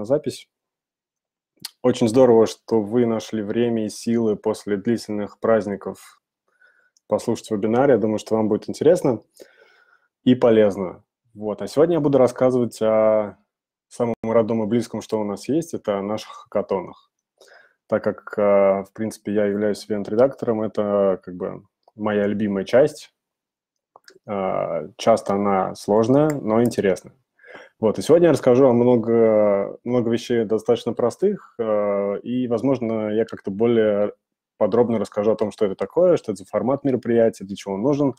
на запись. Очень здорово, что вы нашли время и силы после длительных праздников послушать вебинар. Я думаю, что вам будет интересно и полезно. Вот. А сегодня я буду рассказывать о самом родном и близком, что у нас есть, это о наших хакатонах. Так как, а, в принципе, я являюсь ивент-редактором, это как бы моя любимая часть. А, часто она сложная, но интересная. Вот, и сегодня я расскажу вам много, много вещей достаточно простых, э, и, возможно, я как-то более подробно расскажу о том, что это такое, что это за формат мероприятия, для чего он нужен,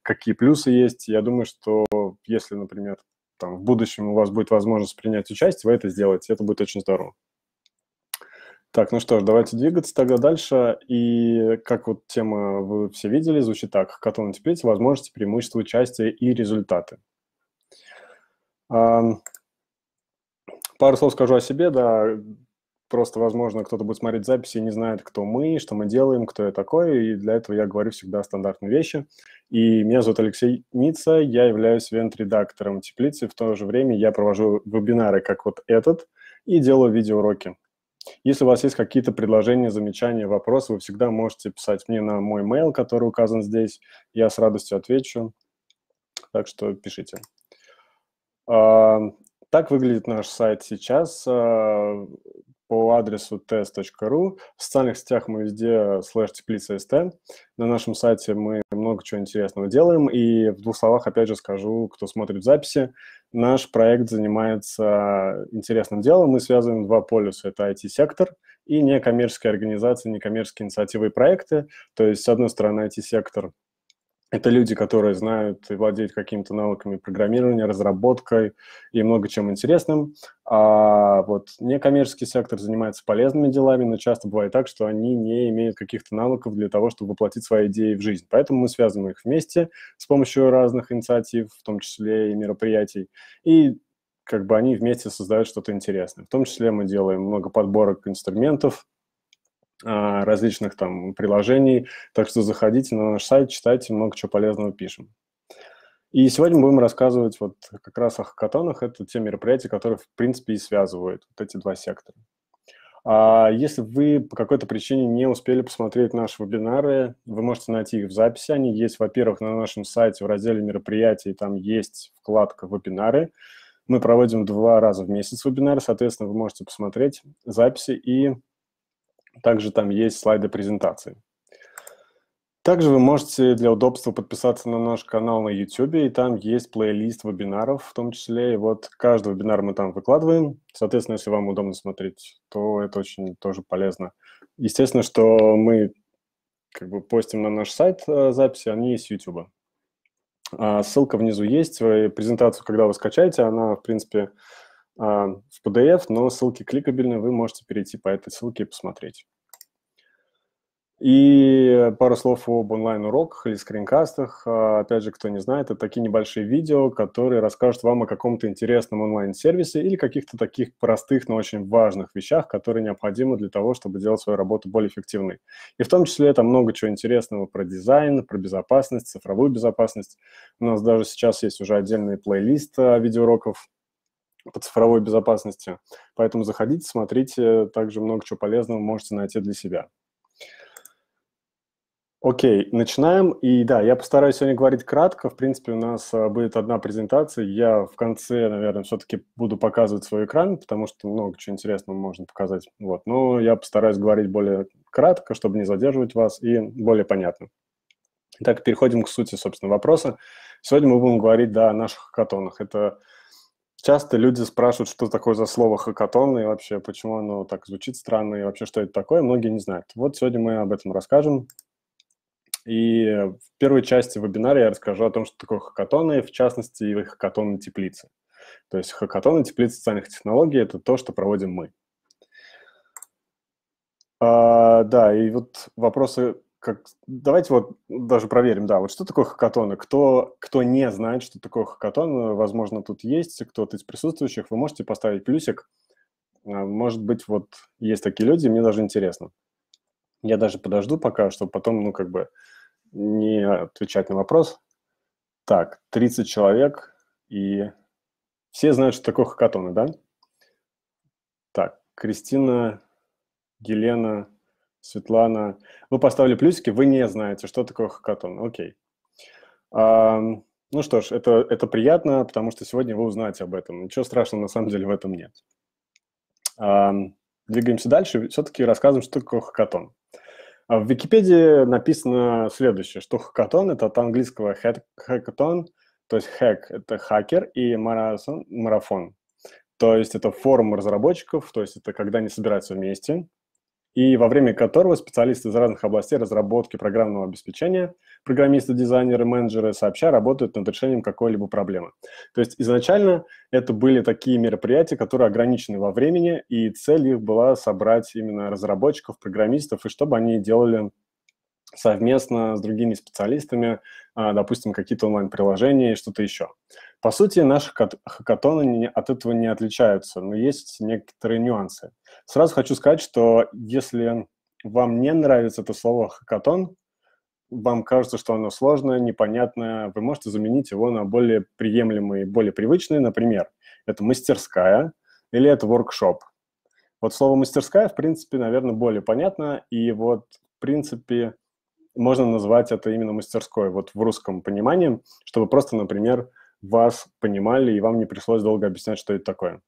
какие плюсы есть. Я думаю, что если, например, там, в будущем у вас будет возможность принять участие, вы это сделаете, это будет очень здорово. Так, ну что ж, давайте двигаться тогда дальше. И как вот тема вы все видели, звучит так. Хакатон теперь возможности, преимущества участия и результаты. Пару слов скажу о себе, да. Просто, возможно, кто-то будет смотреть записи и не знает, кто мы, что мы делаем, кто я такой, и для этого я говорю всегда стандартные вещи. И меня зовут Алексей Ница, я являюсь вент-редактором теплицы, в то же время я провожу вебинары, как вот этот, и делаю видеоуроки. Если у вас есть какие-то предложения, замечания, вопросы, вы всегда можете писать мне на мой mail, который указан здесь, я с радостью отвечу, так что пишите. Так выглядит наш сайт сейчас а, по адресу test.ru. В социальных сетях мы везде а, слэш теплица ст. На нашем сайте мы много чего интересного делаем. И в двух словах опять же скажу, кто смотрит записи, наш проект занимается а, интересным делом. Мы связываем два полюса. Это IT-сектор и некоммерческие организации, некоммерческие инициативы и проекты. То есть, с одной стороны, IT-сектор – это люди, которые знают и владеют какими-то навыками программирования, разработкой и много чем интересным. А вот некоммерческий сектор занимается полезными делами, но часто бывает так, что они не имеют каких-то навыков для того, чтобы воплотить свои идеи в жизнь. Поэтому мы связываем их вместе с помощью разных инициатив, в том числе и мероприятий. И как бы они вместе создают что-то интересное. В том числе мы делаем много подборок инструментов, а, различных там приложений. Так что заходите на наш сайт, читайте, много чего полезного пишем. И сегодня мы будем рассказывать вот как раз о хакатонах. Это те мероприятия, которые, в принципе, и связывают вот эти два сектора. А если вы по какой-то причине не успели посмотреть наши вебинары, вы можете найти их в записи. Они есть, во-первых, на нашем сайте в разделе мероприятий, там есть вкладка «Вебинары». Мы проводим два раза в месяц вебинары, соответственно, вы можете посмотреть записи и также там есть слайды презентации. Также вы можете для удобства подписаться на наш канал на YouTube, и там есть плейлист вебинаров в том числе. И вот каждый вебинар мы там выкладываем. Соответственно, если вам удобно смотреть, то это очень тоже полезно. Естественно, что мы как бы постим на наш сайт э, записи, они есть с YouTube. А, ссылка внизу есть. Презентацию, когда вы скачаете, она, в принципе, а, в PDF, но ссылки кликабельные, вы можете перейти по этой ссылке и посмотреть. И пару слов об онлайн-уроках или скринкастах. А, опять же, кто не знает, это такие небольшие видео, которые расскажут вам о каком-то интересном онлайн-сервисе или каких-то таких простых, но очень важных вещах, которые необходимы для того, чтобы делать свою работу более эффективной. И в том числе это много чего интересного про дизайн, про безопасность, цифровую безопасность. У нас даже сейчас есть уже отдельный плейлист а, видеоуроков, по цифровой безопасности. Поэтому заходите, смотрите, также много чего полезного можете найти для себя. Окей, начинаем. И да, я постараюсь сегодня говорить кратко. В принципе, у нас а, будет одна презентация. Я в конце, наверное, все-таки буду показывать свой экран, потому что много чего интересного можно показать. Вот. Но я постараюсь говорить более кратко, чтобы не задерживать вас, и более понятно. Итак, переходим к сути, собственно, вопроса. Сегодня мы будем говорить да, о наших хакатонах. Это Часто люди спрашивают, что такое за слово хакатон и вообще, почему оно так звучит странно и вообще, что это такое, многие не знают. Вот сегодня мы об этом расскажем. И в первой части вебинара я расскажу о том, что такое хакатоны, в частности, и хакатоны теплицы. То есть хакатоны теплицы социальных технологий – это то, что проводим мы. А, да, и вот вопросы как, давайте вот даже проверим, да, вот что такое хакатоны. Кто, кто не знает, что такое хакатон, возможно, тут есть кто-то из присутствующих, вы можете поставить плюсик. А, может быть, вот есть такие люди, мне даже интересно. Я даже подожду пока, чтобы потом, ну, как бы не отвечать на вопрос. Так, 30 человек, и все знают, что такое хакатоны, да? Так, Кристина, Елена, Светлана. Вы «Ну, поставили плюсики, вы не знаете, что такое хакатон. Окей. А, ну что ж, это, это приятно, потому что сегодня вы узнаете об этом. Ничего страшного на самом деле в этом нет. А, двигаемся дальше. Все-таки рассказываем, что такое хакатон. А в Википедии написано следующее, что хакатон – это от английского хакатон, то есть хэк – это хакер, и марафон, марафон. То есть это форум разработчиков, то есть это когда они собираются вместе, и во время которого специалисты из разных областей разработки программного обеспечения, программисты, дизайнеры, менеджеры сообща работают над решением какой-либо проблемы. То есть изначально это были такие мероприятия, которые ограничены во времени, и цель их была собрать именно разработчиков, программистов, и чтобы они делали совместно с другими специалистами, а, допустим, какие-то онлайн-приложения и что-то еще. По сути, наши хакатоны от этого не отличаются, но есть некоторые нюансы – Сразу хочу сказать, что если вам не нравится это слово «хакатон», вам кажется, что оно сложное, непонятное, вы можете заменить его на более приемлемые, более привычные. Например, это мастерская или это воркшоп. Вот слово мастерская, в принципе, наверное, более понятно, и вот, в принципе, можно назвать это именно мастерской, вот в русском понимании, чтобы просто, например, вас понимали, и вам не пришлось долго объяснять, что это такое.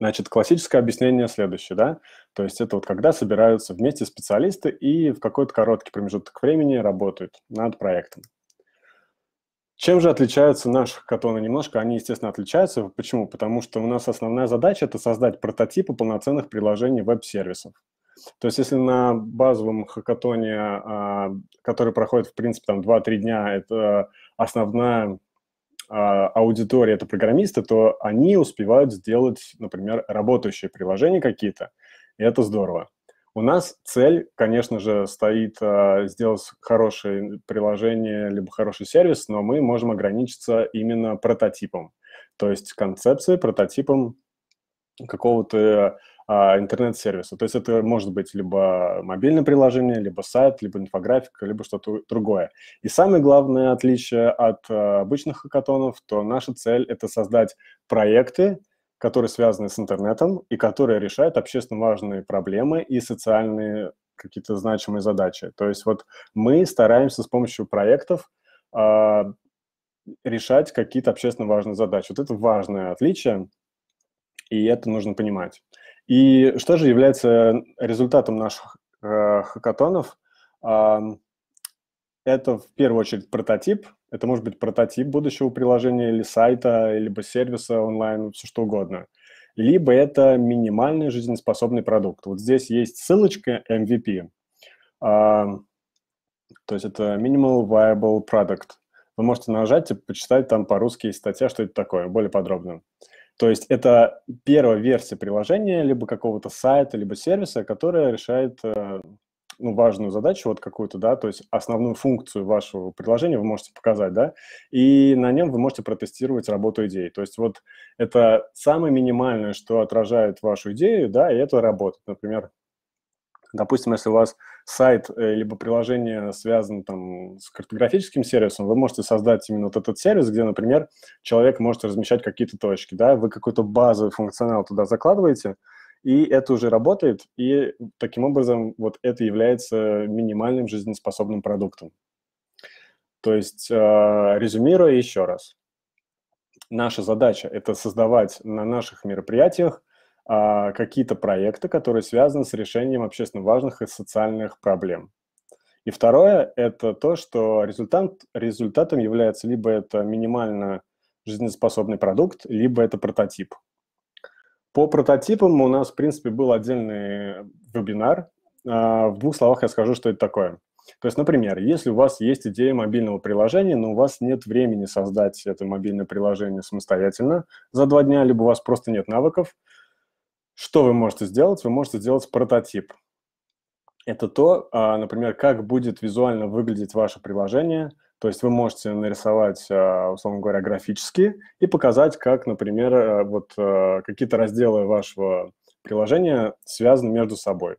Значит, классическое объяснение следующее, да, то есть это вот когда собираются вместе специалисты и в какой-то короткий промежуток времени работают над проектом. Чем же отличаются наши хакатоны немножко? Они, естественно, отличаются. Почему? Потому что у нас основная задача – это создать прототипы полноценных приложений веб-сервисов. То есть если на базовом хакатоне, а, который проходит, в принципе, там 2-3 дня, это основная а, аудитории это программисты, то они успевают сделать, например, работающие приложения какие-то, и это здорово. У нас цель, конечно же, стоит а, сделать хорошее приложение либо хороший сервис, но мы можем ограничиться именно прототипом, то есть концепцией, прототипом какого-то а, интернет-сервиса. То есть это может быть либо мобильное приложение, либо сайт, либо инфографика, либо что-то другое. И самое главное отличие от э, обычных хакатонов, то наша цель – это создать проекты, которые связаны с интернетом и которые решают общественно важные проблемы и социальные какие-то значимые задачи. То есть вот мы стараемся с помощью проектов э, решать какие-то общественно важные задачи. Вот это важное отличие, и это нужно понимать. И что же является результатом наших э, хакатонов? Э, это в первую очередь прототип. Это может быть прототип будущего приложения или сайта, либо сервиса онлайн, все что угодно. Либо это минимальный жизнеспособный продукт. Вот здесь есть ссылочка MVP. Э, то есть это Minimal Viable Product. Вы можете нажать и почитать там по-русски статья, что это такое, более подробно. Uh, то есть это первая версия приложения, либо какого-то сайта, либо сервиса, которая решает э, ну, важную задачу вот какую-то, да, то есть основную функцию вашего приложения вы можете показать, да, и на нем вы можете протестировать работу идеи. То есть вот это самое минимальное, что отражает вашу идею, да, и это работает. Например, допустим, если у вас сайт э, либо приложение связано там с картографическим сервисом, вы можете создать именно вот этот сервис, где, например, человек может размещать какие-то точки, да, вы какой-то базовый функционал туда закладываете, и это уже работает, и таким образом вот это является минимальным жизнеспособным продуктом. То есть, э, резюмируя еще раз, наша задача – это создавать на наших мероприятиях а, какие-то проекты, которые связаны с решением общественно важных и социальных проблем. И второе – это то, что результат, результатом является либо это минимально жизнеспособный продукт, либо это прототип. По прототипам у нас, в принципе, был отдельный вебинар. А, в двух словах я скажу, что это такое. То есть, например, если у вас есть идея мобильного приложения, но у вас нет времени создать это мобильное приложение самостоятельно за два дня, либо у вас просто нет навыков – что вы можете сделать? Вы можете сделать прототип. Это то, а, например, как будет визуально выглядеть ваше приложение. То есть вы можете нарисовать, а, условно говоря, графически и показать, как, например, э, вот э, какие-то разделы вашего приложения связаны между собой.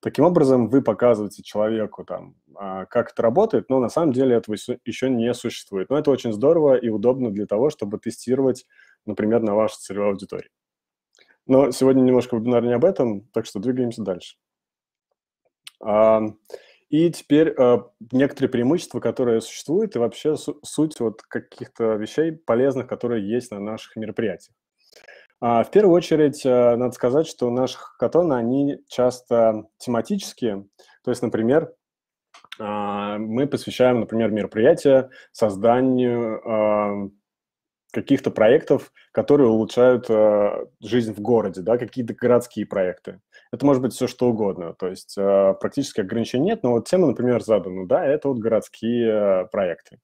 Таким образом, вы показываете человеку, там, а, как это работает, но на самом деле этого еще не существует. Но это очень здорово и удобно для того, чтобы тестировать, например, на вашей целевой аудитории. Но сегодня немножко вебинар не об этом, так что двигаемся дальше. А, и теперь а, некоторые преимущества, которые существуют, и вообще суть вот каких-то вещей полезных, которые есть на наших мероприятиях. А, в первую очередь, надо сказать, что наши хакатоны, они часто тематические. То есть, например, мы посвящаем, например, мероприятие созданию каких-то проектов, которые улучшают э, жизнь в городе, да, какие-то городские проекты. Это может быть все что угодно, то есть э, практически ограничений нет, но вот тема, например, задана, да, это вот городские э, проекты.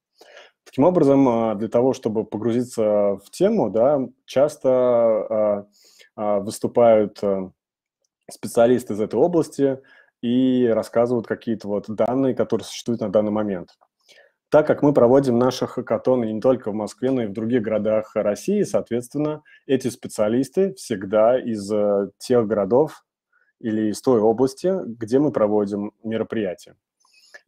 Таким образом, э, для того, чтобы погрузиться в тему, да, часто э, э, выступают э, специалисты из этой области и рассказывают какие-то вот данные, которые существуют на данный момент. Так как мы проводим наши хакатоны не только в Москве, но и в других городах России, соответственно, эти специалисты всегда из э, тех городов или из той области, где мы проводим мероприятия.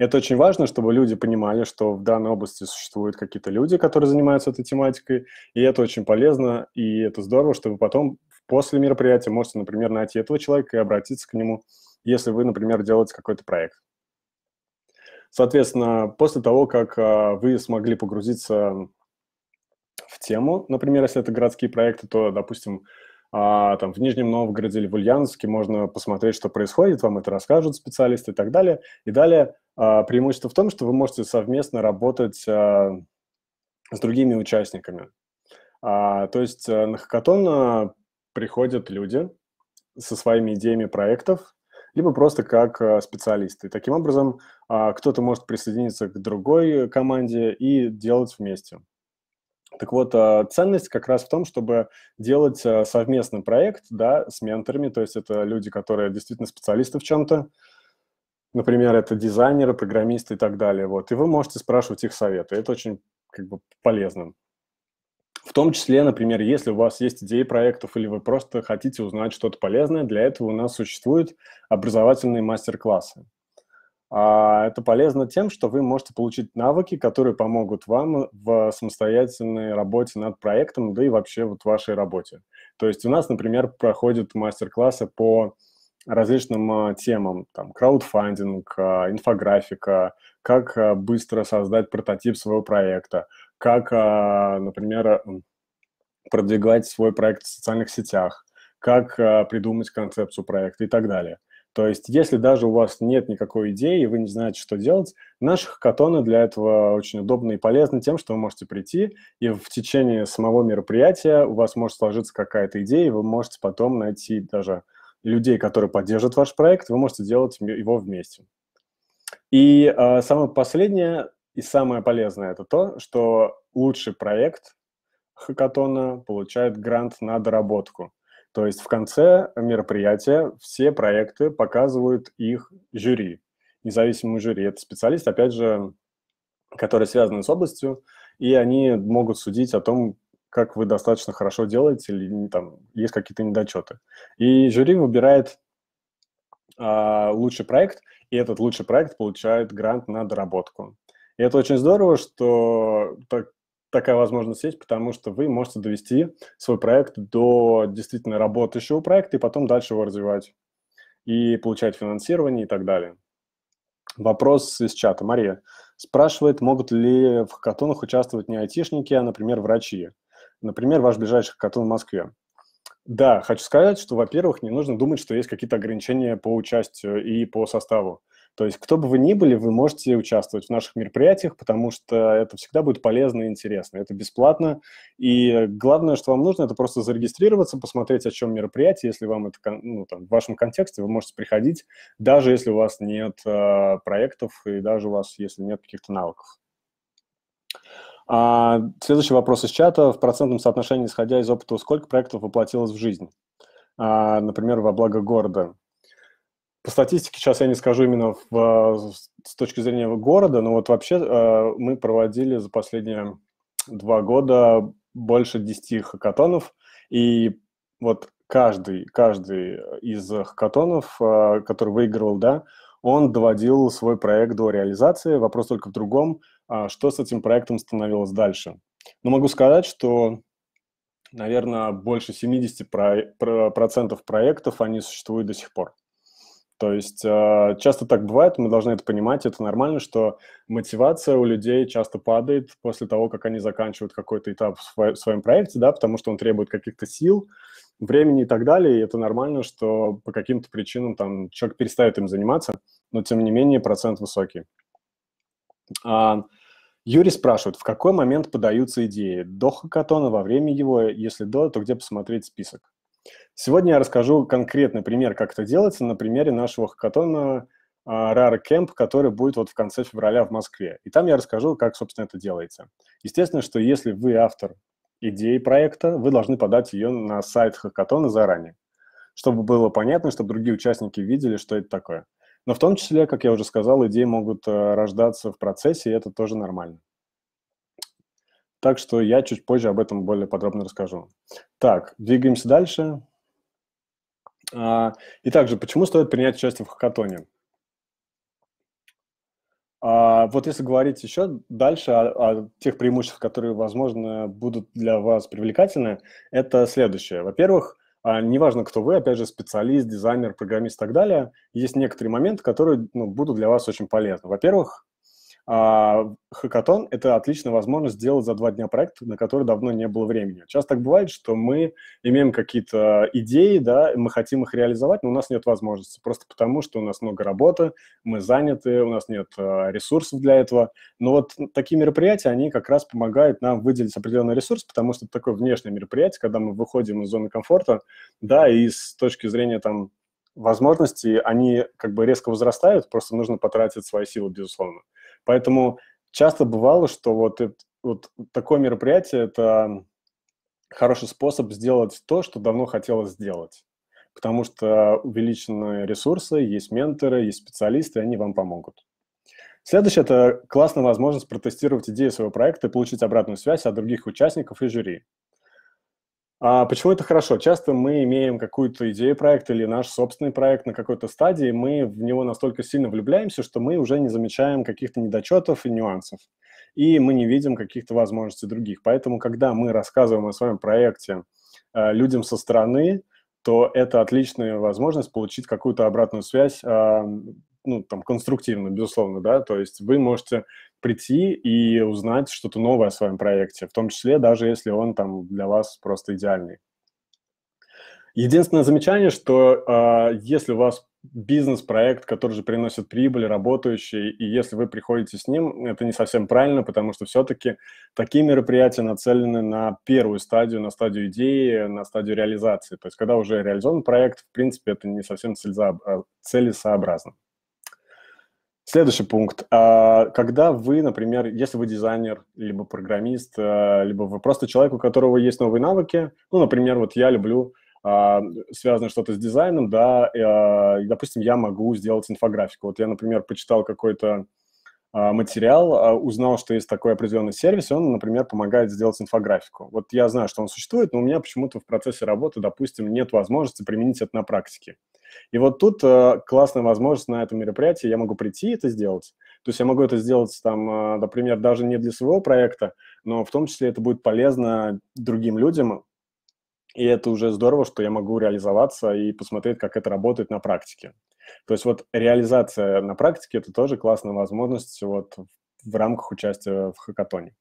Это очень важно, чтобы люди понимали, что в данной области существуют какие-то люди, которые занимаются этой тематикой, и это очень полезно, и это здорово, что вы потом после мероприятия можете, например, найти этого человека и обратиться к нему, если вы, например, делаете какой-то проект. Соответственно, после того, как а, вы смогли погрузиться в тему, например, если это городские проекты, то, допустим, а, там в Нижнем Новгороде или в Ульяновске можно посмотреть, что происходит, вам это расскажут специалисты и так далее. И далее а, преимущество в том, что вы можете совместно работать с другими участниками. То есть э, на хакатон приходят люди со своими идеями проектов, либо просто как э, специалисты. Таким образом, а, кто-то может присоединиться к другой команде и делать вместе. Так вот, а, ценность как раз в том, чтобы делать э, совместный проект да, с менторами, то есть это люди, которые действительно специалисты в чем-то, например, это дизайнеры, программисты и так далее. Вот. И вы можете спрашивать их советы. Это очень как бы, полезно. В том числе, например, если у вас есть идеи проектов или вы просто хотите узнать что-то полезное, для этого у нас существуют образовательные мастер-классы. А это полезно тем, что вы можете получить навыки, которые помогут вам в самостоятельной работе над проектом, да и вообще вот в вашей работе. То есть у нас, например, проходят мастер-классы по различным а, темам, там, краудфандинг, а, инфографика, как а, быстро создать прототип своего проекта, как, а, например, продвигать свой проект в социальных сетях, как а, придумать концепцию проекта и так далее. То есть, если даже у вас нет никакой идеи, и вы не знаете, что делать, наши хакатоны для этого очень удобны и полезны тем, что вы можете прийти, и в течение самого мероприятия у вас может сложиться какая-то идея, и вы можете потом найти даже людей, которые поддержат ваш проект, вы можете делать его вместе. И э, самое последнее, и самое полезное это то, что лучший проект хакатона получает грант на доработку. То есть в конце мероприятия все проекты показывают их жюри, независимому жюри. Это специалист, опять же, который связаны с областью, и они могут судить о том, как вы достаточно хорошо делаете или там есть какие-то недочеты. И жюри выбирает а, лучший проект, и этот лучший проект получает грант на доработку. И это очень здорово, что так, такая возможность есть, потому что вы можете довести свой проект до действительно работающего проекта и потом дальше его развивать и получать финансирование и так далее. Вопрос из чата. Мария спрашивает, могут ли в хакатонах участвовать не айтишники, а, например, врачи. Например, ваш ближайший хакатон в Москве. Да, хочу сказать, что, во-первых, не нужно думать, что есть какие-то ограничения по участию и по составу. То есть кто бы вы ни были, вы можете участвовать в наших мероприятиях, потому что это всегда будет полезно и интересно. Это бесплатно. И главное, что вам нужно, это просто зарегистрироваться, посмотреть, о чем мероприятие. Если вам это ну, там, в вашем контексте, вы можете приходить, даже если у вас нет э, проектов и даже у вас, если нет каких-то навыков. А, следующий вопрос из чата. В процентном соотношении, исходя из опыта, сколько проектов воплотилось в жизнь? А, например, во благо города по статистике сейчас я не скажу именно в, а, с точки зрения города, но вот вообще а, мы проводили за последние два года больше 10 хакатонов, и вот каждый, каждый из хакатонов, а, который выигрывал, да, он доводил свой проект до реализации. Вопрос только в другом, что с этим проектом становилось дальше. Но могу сказать, что, наверное, больше 70% проектов, они существуют до сих пор. То есть а, часто так бывает, мы должны это понимать, это нормально, что мотивация у людей часто падает после того, как они заканчивают какой-то этап в своем проекте, да, потому что он требует каких-то сил, времени и так далее, и это нормально, что по каким-то причинам там человек перестает им заниматься, но тем не менее процент высокий. А, Юрий спрашивает, в какой момент подаются идеи? До хакатона, во время его? Если до, то где посмотреть список? Сегодня я расскажу конкретный пример, как это делается, на примере нашего хакатона а, Rare Camp, который будет вот в конце февраля в Москве. И там я расскажу, как, собственно, это делается. Естественно, что если вы автор идеи проекта, вы должны подать ее на сайт хакатона заранее, чтобы было понятно, чтобы другие участники видели, что это такое. Но в том числе, как я уже сказал, идеи могут э, рождаться в процессе, и это тоже нормально. Так что я чуть позже об этом более подробно расскажу. Так, двигаемся дальше. А, и также, почему стоит принять участие в хакатоне? А, вот если говорить еще дальше о, о тех преимуществах, которые, возможно, будут для вас привлекательны, это следующее. Во-первых, а, неважно, кто вы, опять же, специалист, дизайнер, программист и так далее, есть некоторые моменты, которые ну, будут для вас очень полезны. Во-первых, а хакатон — это отличная возможность сделать за два дня проект, на который давно не было времени. Часто так бывает, что мы имеем какие-то идеи, да, мы хотим их реализовать, но у нас нет возможности, просто потому что у нас много работы, мы заняты, у нас нет а, ресурсов для этого. Но вот такие мероприятия, они как раз помогают нам выделить определенный ресурс, потому что это такое внешнее мероприятие, когда мы выходим из зоны комфорта, да, и с точки зрения там возможностей, они как бы резко возрастают, просто нужно потратить свои силы, безусловно. Поэтому часто бывало, что вот, вот такое мероприятие – это хороший способ сделать то, что давно хотелось сделать. Потому что увеличены ресурсы, есть менторы, есть специалисты, они вам помогут. Следующее – это классная возможность протестировать идею своего проекта и получить обратную связь от других участников и жюри. А почему это хорошо? Часто мы имеем какую-то идею проекта или наш собственный проект на какой-то стадии, мы в него настолько сильно влюбляемся, что мы уже не замечаем каких-то недочетов и нюансов, и мы не видим каких-то возможностей других. Поэтому, когда мы рассказываем о своем проекте э, людям со стороны, то это отличная возможность получить какую-то обратную связь ну, там, конструктивно, безусловно, да, то есть вы можете прийти и узнать что-то новое о своем проекте, в том числе даже если он там для вас просто идеальный. Единственное замечание, что э, если у вас бизнес-проект, который же приносит прибыль, работающий, и если вы приходите с ним, это не совсем правильно, потому что все-таки такие мероприятия нацелены на первую стадию, на стадию идеи, на стадию реализации. То есть когда уже реализован проект, в принципе, это не совсем а, целесообразно. Следующий пункт. А, когда вы, например, если вы дизайнер, либо программист, а, либо вы просто человек, у которого есть новые навыки, ну, например, вот я люблю а, связанное что-то с дизайном, да, допустим, я могу сделать инфографику. Вот я, например, почитал какой-то материал, узнал, что есть такой определенный сервис, и он, например, помогает сделать инфографику. Вот я знаю, что он существует, но у меня почему-то в процессе работы, допустим, нет возможности применить это на практике. И вот тут э, классная возможность на этом мероприятии, я могу прийти и это сделать. То есть я могу это сделать, там, э, например, даже не для своего проекта, но в том числе это будет полезно другим людям, и это уже здорово, что я могу реализоваться и посмотреть, как это работает на практике. То есть вот реализация на практике – это тоже классная возможность вот в рамках участия в хакатоне.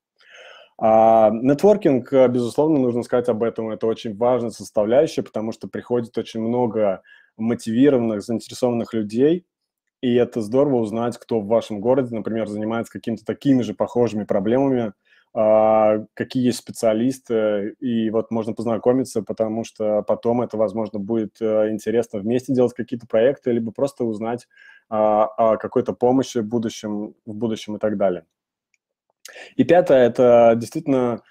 А, нетворкинг, безусловно, нужно сказать об этом, это очень важная составляющая, потому что приходит очень много мотивированных, заинтересованных людей, и это здорово узнать, кто в вашем городе, например, занимается какими-то такими же похожими проблемами, а, какие есть специалисты, и вот можно познакомиться, потому что потом это, возможно, будет э, интересно вместе делать какие-то проекты, либо просто узнать а, о какой-то помощи в будущем, в будущем и так далее. И пятое – это действительно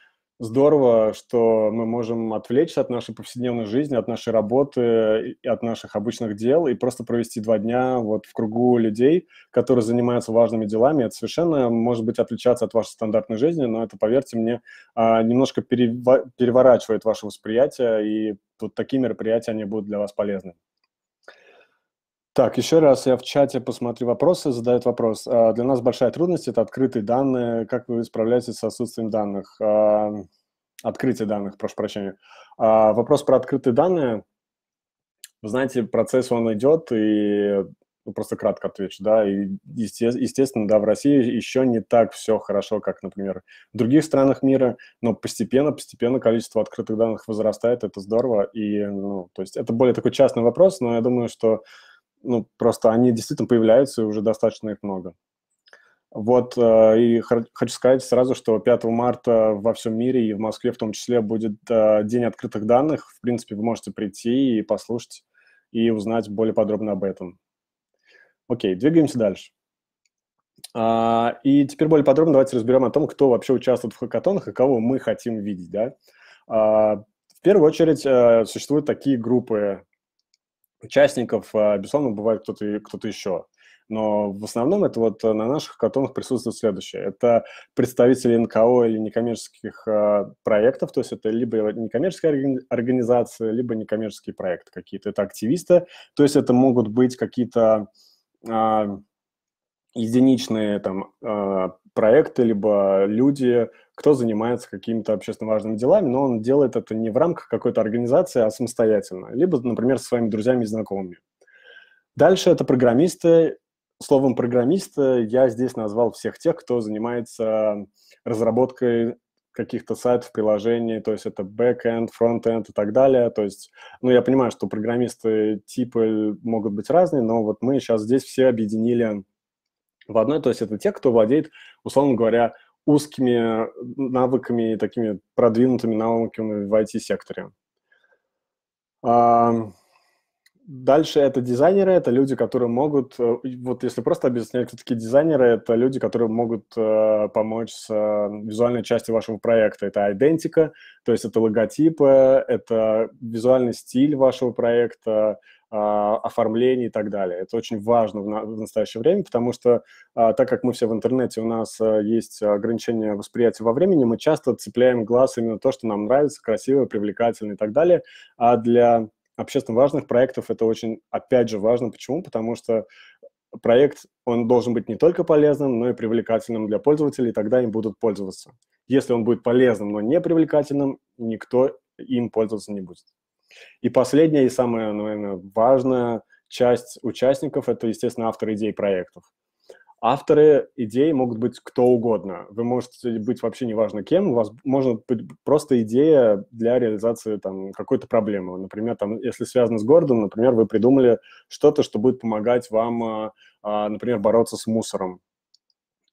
здорово, что мы можем отвлечься от нашей повседневной жизни, от нашей работы и от наших обычных дел и просто провести два дня вот в кругу людей, которые занимаются важными делами. Это совершенно может быть отличаться от вашей стандартной жизни, но это, поверьте мне, а, немножко переворачивает ваше восприятие, и вот такие мероприятия, они будут для вас полезны. Так, еще раз я в чате посмотрю вопросы, задают вопрос. А, для нас большая трудность – это открытые данные. Как вы справляетесь с отсутствием данных? А, открытие данных, прошу прощения. А, вопрос про открытые данные. Вы знаете, процесс, он идет, и ну, просто кратко отвечу, да, и есте, естественно, да, в России еще не так все хорошо, как, например, в других странах мира, но постепенно, постепенно количество открытых данных возрастает, это здорово, и, ну, то есть это более такой частный вопрос, но я думаю, что ну, просто они действительно появляются, и уже достаточно их много. Вот, э, и хочу сказать сразу, что 5 марта во всем мире и в Москве в том числе будет э, День открытых данных. В принципе, вы можете прийти и послушать, и узнать более подробно об этом. Окей, двигаемся дальше. А, и теперь более подробно давайте разберем о том, кто вообще участвует в хакатонах и кого мы хотим видеть. Да? А, в первую очередь э, существуют такие группы участников, а, безусловно, бывает кто-то кто, -то, еще. Но в основном это вот на наших катонах присутствует следующее. Это представители НКО или некоммерческих а, проектов, то есть это либо некоммерческая организация, либо некоммерческие проекты какие-то. Это активисты, то есть это могут быть какие-то а, единичные там а, проекты, либо люди, кто занимается какими-то общественно важными делами, но он делает это не в рамках какой-то организации, а самостоятельно, либо, например, со своими друзьями и знакомыми. Дальше это программисты. Словом программиста я здесь назвал всех тех, кто занимается разработкой каких-то сайтов, приложений, то есть это backend, frontend и так далее. То есть, ну, я понимаю, что программисты типы могут быть разные, но вот мы сейчас здесь все объединили в одной, то есть это те, кто владеет, условно говоря, узкими э, навыками, такими продвинутыми навыками в IT-секторе. Дальше это дизайнеры, это люди, которые могут, э, вот если просто объяснять, кто такие дизайнеры, это люди, которые могут э, помочь с э, визуальной частью вашего проекта. Это идентика, то есть это логотипы, это визуальный стиль вашего проекта, а, оформлений и так далее. Это очень важно в, на, в настоящее время, потому что а, так как мы все в интернете, у нас а, есть ограничение восприятия во времени, мы часто цепляем глаз именно то, что нам нравится, красиво, привлекательно и так далее. А для общественно важных проектов это очень, опять же, важно. Почему? Потому что проект, он должен быть не только полезным, но и привлекательным для пользователей, и тогда им будут пользоваться. Если он будет полезным, но не привлекательным, никто им пользоваться не будет. И последняя и самая, ну, наверное, важная часть участников – это, естественно, авторы идей проектов. Авторы идей могут быть кто угодно. Вы можете быть вообще неважно кем, у вас может быть просто идея для реализации там, какой-то проблемы. Например, там, если связано с городом, например, вы придумали что-то, что будет помогать вам, а, а, например, бороться с мусором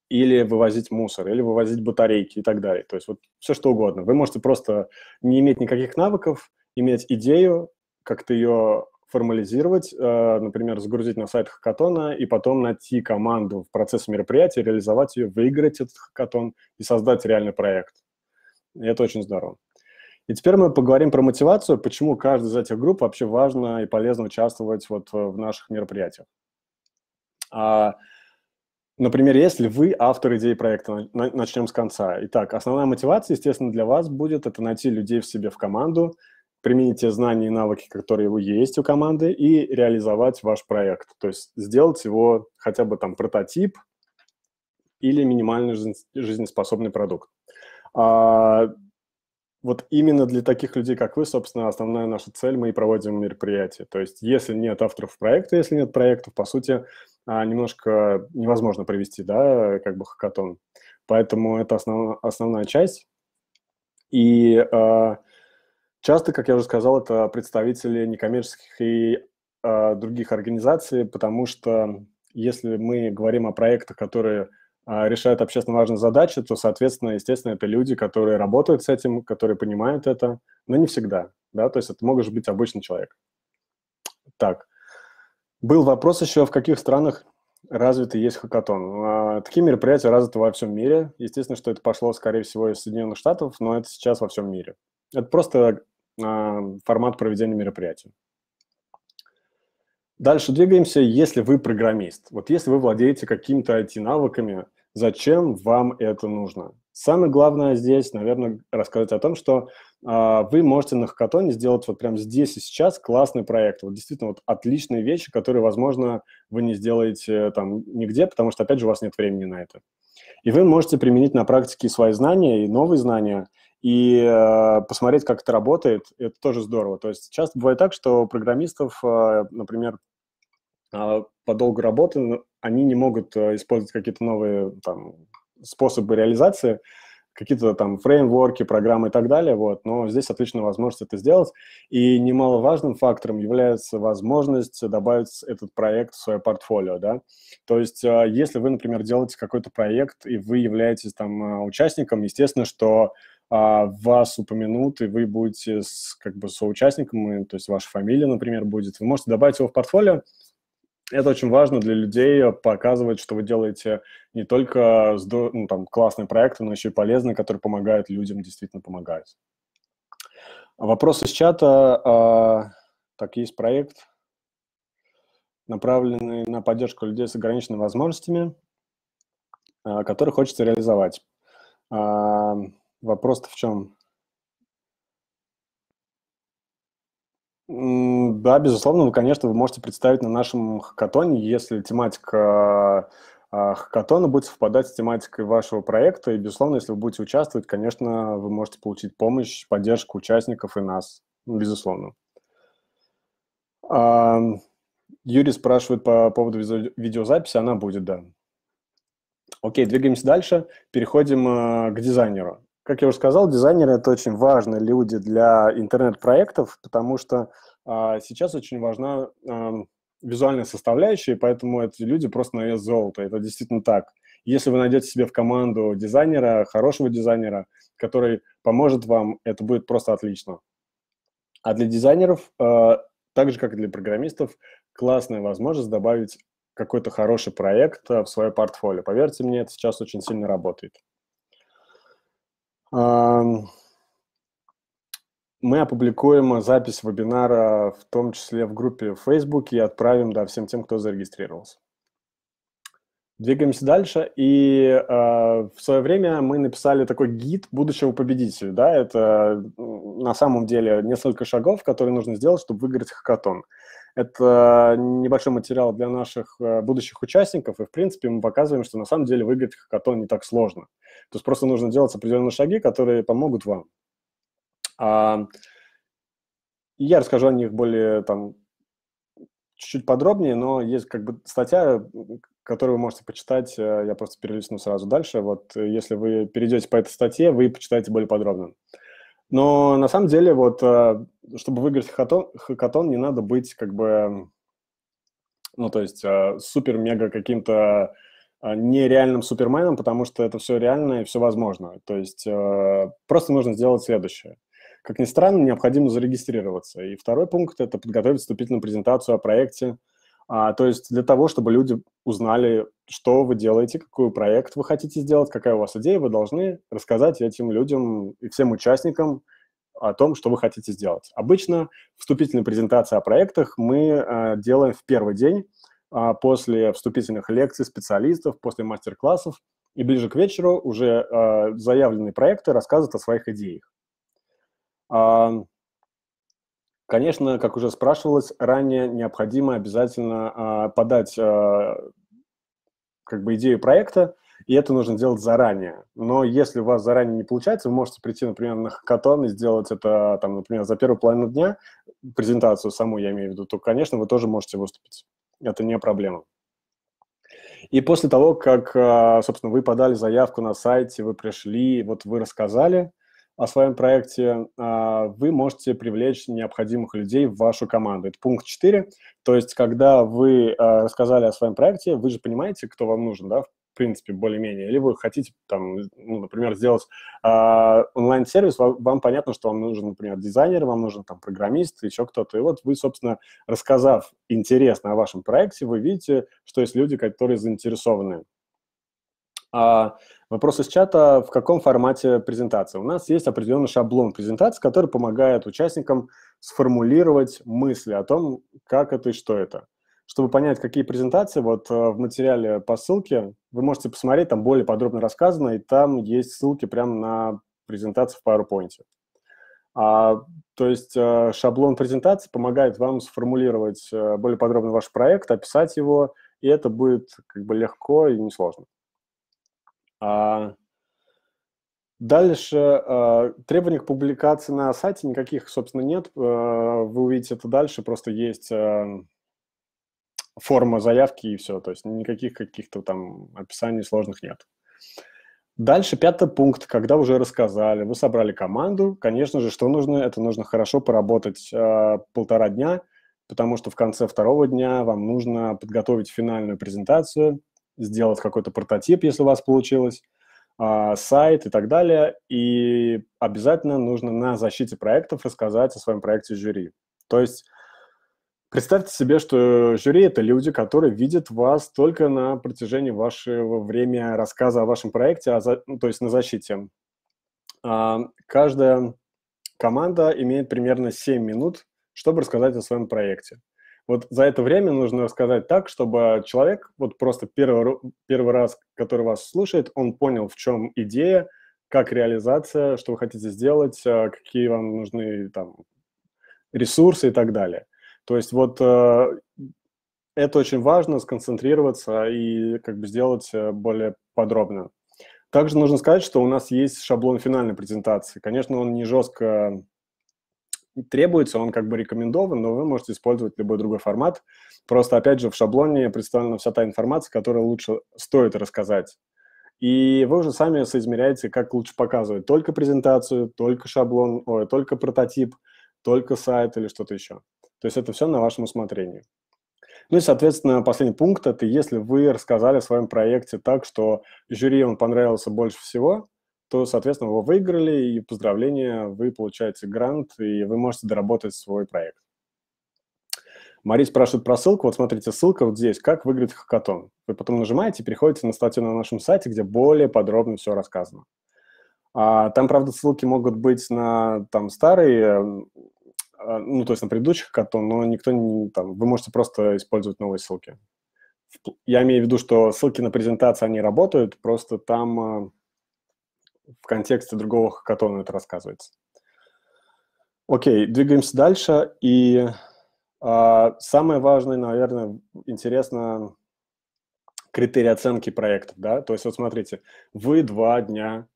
или вывозить мусор, или вывозить батарейки и так далее. То есть вот все что угодно. Вы можете просто не иметь никаких навыков, иметь идею, как-то ее формализировать, э, например, загрузить на сайт хакатона и потом найти команду в процессе мероприятия, реализовать ее, выиграть этот хакатон и создать реальный проект. И это очень здорово. И теперь мы поговорим про мотивацию, почему каждый из этих групп вообще важно и полезно участвовать вот э, в наших мероприятиях. А, например, если вы автор идеи проекта, начнем с конца. Итак, основная мотивация, естественно, для вас будет это найти людей в себе в команду, применить те знания и навыки, которые у есть у команды, и реализовать ваш проект. То есть сделать его хотя бы там прототип или минимально жизнеспособный продукт. А, вот именно для таких людей, как вы, собственно, основная наша цель, мы и проводим мероприятия. То есть если нет авторов проекта, если нет проектов, по сути, а, немножко невозможно провести, да, как бы хакатон. Поэтому это основ, основная часть. И э, Часто, как я уже сказал, это представители некоммерческих и э, других организаций, потому что если мы говорим о проектах, которые э, решают общественно важные задачи, то, соответственно, естественно, это люди, которые работают с этим, которые понимают это, но не всегда, да, то есть это может быть обычный человек. Так, был вопрос еще, в каких странах развиты есть хакатон. А, такие мероприятия развиты во всем мире. Естественно, что это пошло, скорее всего, из Соединенных Штатов, но это сейчас во всем мире. Это просто а, формат проведения мероприятия. Дальше двигаемся, если вы программист. Вот если вы владеете какими-то IT-навыками, зачем вам это нужно? Самое главное здесь, наверное, рассказать о том, что э, вы можете на хакатоне сделать вот прямо здесь и сейчас классный проект. Вот действительно вот отличные вещи, которые, возможно, вы не сделаете э, там нигде, потому что, опять же, у вас нет времени на это. И вы можете применить на практике свои знания и новые знания – и э, посмотреть, как это работает, это тоже здорово. То есть часто бывает так, что программистов, э, например, э, по долгу работы ну, они не могут э, использовать какие-то новые там, способы реализации, какие-то там фреймворки, программы и так далее, вот, но здесь отличная возможность это сделать. И немаловажным фактором является возможность добавить этот проект в свое портфолио, да. То есть э, если вы, например, делаете какой-то проект, и вы являетесь там э, участником, естественно, что а, вас упомянут, и вы будете с, как бы соучастником, то есть ваша фамилия, например, будет. Вы можете добавить его в портфолио. Это очень важно для людей, а, показывать, что вы делаете не только ну, там, классные проекты, но еще и полезные, которые помогают людям, действительно помогают. Вопрос из чата. А, так, есть проект, направленный на поддержку людей с ограниченными возможностями, который хочется реализовать. Вопрос-то в чем? Да, безусловно, вы, конечно, вы можете представить на нашем хакатоне, если тематика а, хакатона будет совпадать с тематикой вашего проекта, и, безусловно, если вы будете участвовать, конечно, вы можете получить помощь, поддержку участников и нас, безусловно. Юрий спрашивает по поводу видеозаписи, она будет, да. Окей, двигаемся дальше, переходим а, к дизайнеру. Как я уже сказал, дизайнеры — это очень важные люди для интернет-проектов, потому что а, сейчас очень важна а, визуальная составляющая, и поэтому эти люди просто на вес золота. Это действительно так. Если вы найдете себе в команду дизайнера, хорошего дизайнера, который поможет вам, это будет просто отлично. А для дизайнеров, а, так же, как и для программистов, классная возможность добавить какой-то хороший проект а, в свое портфолио. Поверьте мне, это сейчас очень сильно работает. Мы опубликуем запись вебинара, в том числе в группе в Facebook, и отправим да, всем тем, кто зарегистрировался. Двигаемся дальше. И э, в свое время мы написали такой гид будущего победителя. Да? Это на самом деле несколько шагов, которые нужно сделать, чтобы выиграть хакатон. Это небольшой материал для наших э, будущих участников, и, в принципе, мы показываем, что на самом деле выиграть хакатон не так сложно. То есть просто нужно делать определенные шаги, которые помогут вам. А, я расскажу о них более там чуть-чуть подробнее, но есть как бы статья, которую вы можете почитать, э, я просто перелистну сразу дальше. Вот э, если вы перейдете по этой статье, вы почитаете более подробно. Но на самом деле, вот, э, чтобы выиграть хакатон, хакатон, не надо быть как бы, ну, то есть э, супер-мега каким-то э, нереальным суперменом, потому что это все реально и все возможно. То есть просто нужно сделать следующее. Как ни странно, необходимо зарегистрироваться. И второй пункт – это подготовить вступительную презентацию о проекте, а, то есть для того, чтобы люди узнали, что вы делаете, какой проект вы хотите сделать, какая у вас идея, вы должны рассказать этим людям и всем участникам о том, что вы хотите сделать. Обычно вступительные презентации о проектах мы а, делаем в первый день а, после вступительных лекций специалистов, после мастер-классов, и ближе к вечеру уже а, заявленные проекты рассказывают о своих идеях. Конечно, как уже спрашивалось, ранее необходимо обязательно э, подать э, как бы идею проекта, и это нужно делать заранее. Но если у вас заранее не получается, вы можете прийти, например, на хакатон и сделать это, там, например, за первую половину дня, презентацию саму я имею в виду, то, конечно, вы тоже можете выступить. Это не проблема. И после того, как, а, собственно, вы подали заявку на сайте, вы пришли, вот вы рассказали, о своем проекте, а, вы можете привлечь необходимых людей в вашу команду. Это пункт 4. То есть, когда вы а, рассказали о своем проекте, вы же понимаете, кто вам нужен, да, в принципе, более-менее, или вы хотите, там, ну, например, сделать а, онлайн-сервис, вам понятно, что вам нужен, например, дизайнер, вам нужен там программист, еще кто-то. И вот вы, собственно, рассказав интересно о вашем проекте, вы видите, что есть люди, которые заинтересованы а, вопрос из чата. В каком формате презентации? У нас есть определенный шаблон презентации, который помогает участникам сформулировать мысли о том, как это и что это. Чтобы понять, какие презентации, вот э, в материале по ссылке вы можете посмотреть, там более подробно рассказано, и там есть ссылки прямо на презентации в PowerPoint. А, то есть э, шаблон презентации помогает вам сформулировать э, более подробно ваш проект, описать его, и это будет как бы легко и несложно. А дальше а, требований к публикации на сайте никаких, собственно, нет. А, вы увидите это дальше, просто есть эм, форма заявки и все. То есть никаких каких-то там описаний сложных нет. Дальше пятый пункт, когда уже рассказали, вы собрали команду, конечно же, что нужно, это нужно хорошо поработать э, полтора дня, потому что в конце второго дня вам нужно подготовить финальную презентацию, сделать какой-то прототип, если у вас получилось, а, сайт и так далее. И обязательно нужно на защите проектов рассказать о своем проекте жюри. То есть представьте себе, что жюри – это люди, которые видят вас только на протяжении вашего времени рассказа о вашем проекте, а ну, то есть на защите. А, каждая команда имеет примерно 7 минут, чтобы рассказать о своем проекте вот за это время нужно рассказать так, чтобы человек вот просто первый, первый раз, который вас слушает, он понял, в чем идея, как реализация, что вы хотите сделать, э, какие вам нужны там ресурсы и так далее. То есть вот э, это очень важно, сконцентрироваться и как бы сделать э, более подробно. Также нужно сказать, что у нас есть шаблон финальной презентации. Конечно, он не жестко требуется, он как бы рекомендован, но вы можете использовать любой другой формат. Просто, опять же, в шаблоне представлена вся та информация, которую лучше стоит рассказать. И вы уже сами соизмеряете, как лучше показывать. Только презентацию, только шаблон, ой, только прототип, только сайт или что-то еще. То есть это все на вашем усмотрении. Ну и, соответственно, последний пункт – это если вы рассказали о своем проекте так, что жюри он понравился больше всего, то, соответственно, его выиграли, и поздравления, вы получаете грант, и вы можете доработать свой проект. Мария спрашивает про ссылку. Вот смотрите, ссылка вот здесь. Как выглядит хакатон? Вы потом нажимаете и переходите на статью на нашем сайте, где более подробно все рассказано. А, там, правда, ссылки могут быть на там старые, э, а, ну, то есть на предыдущих хакатон, но никто не... Там, вы можете просто использовать новые ссылки. Я имею в виду, что ссылки на презентации, они работают, просто там э, в контексте другого хакатона это рассказывается. Окей, двигаемся дальше. И а, самое важное, наверное, интересно критерии оценки проектов, да? То есть вот смотрите, вы два дня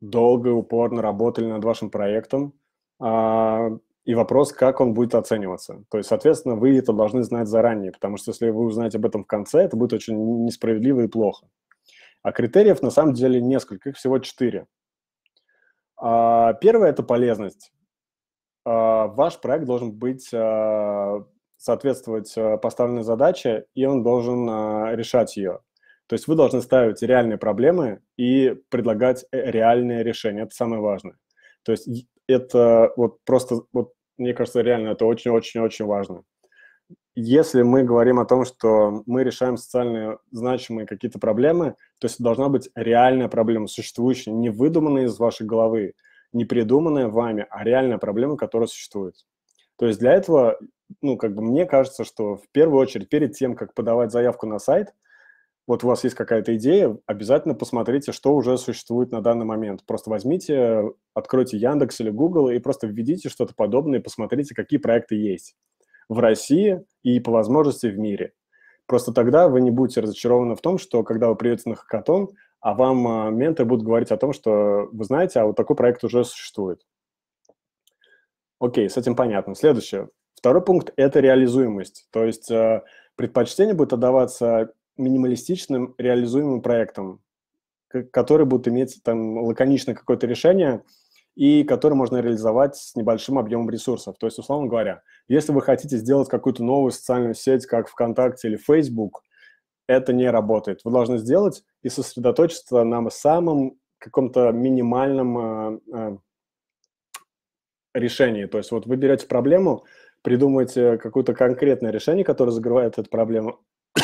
долго и упорно работали над вашим проектом, а, и вопрос, как он будет оцениваться. То есть, соответственно, вы это должны знать заранее, потому что если вы узнаете об этом в конце, это будет очень несправедливо и плохо. А критериев на самом деле несколько, их всего четыре. А, первое – это полезность. А, ваш проект должен быть а, соответствовать поставленной задаче, и он должен решать ее. То есть вы должны ставить реальные проблемы и предлагать э, реальные решения. Это самое важное. То есть это вот просто, вот, мне кажется, реально это очень-очень-очень важно если мы говорим о том, что мы решаем социально значимые какие-то проблемы, то есть должна быть реальная проблема, существующая, не выдуманная из вашей головы, не придуманная вами, а реальная проблема, которая существует. То есть для этого, ну, как бы мне кажется, что в первую очередь перед тем, как подавать заявку на сайт, вот у вас есть какая-то идея, обязательно посмотрите, что уже существует на данный момент. Просто возьмите, откройте Яндекс или Google и просто введите что-то подобное и посмотрите, какие проекты есть в России и по возможности в мире. Просто тогда вы не будете разочарованы в том, что когда вы придете на хакатон, а вам а, менторы будут говорить о том, что вы знаете, а вот такой проект уже существует. Окей, с этим понятно. Следующее. Второй пункт – это реализуемость. То есть э, предпочтение будет отдаваться минималистичным реализуемым проектам, которые будут иметь там лаконичное какое-то решение – и который можно реализовать с небольшим объемом ресурсов. То есть, условно говоря, если вы хотите сделать какую-то новую социальную сеть, как ВКонтакте или Facebook, это не работает. Вы должны сделать и сосредоточиться на самом каком-то минимальном э, э, решении. То есть вот вы берете проблему, придумываете какое-то конкретное решение, которое закрывает эту проблему.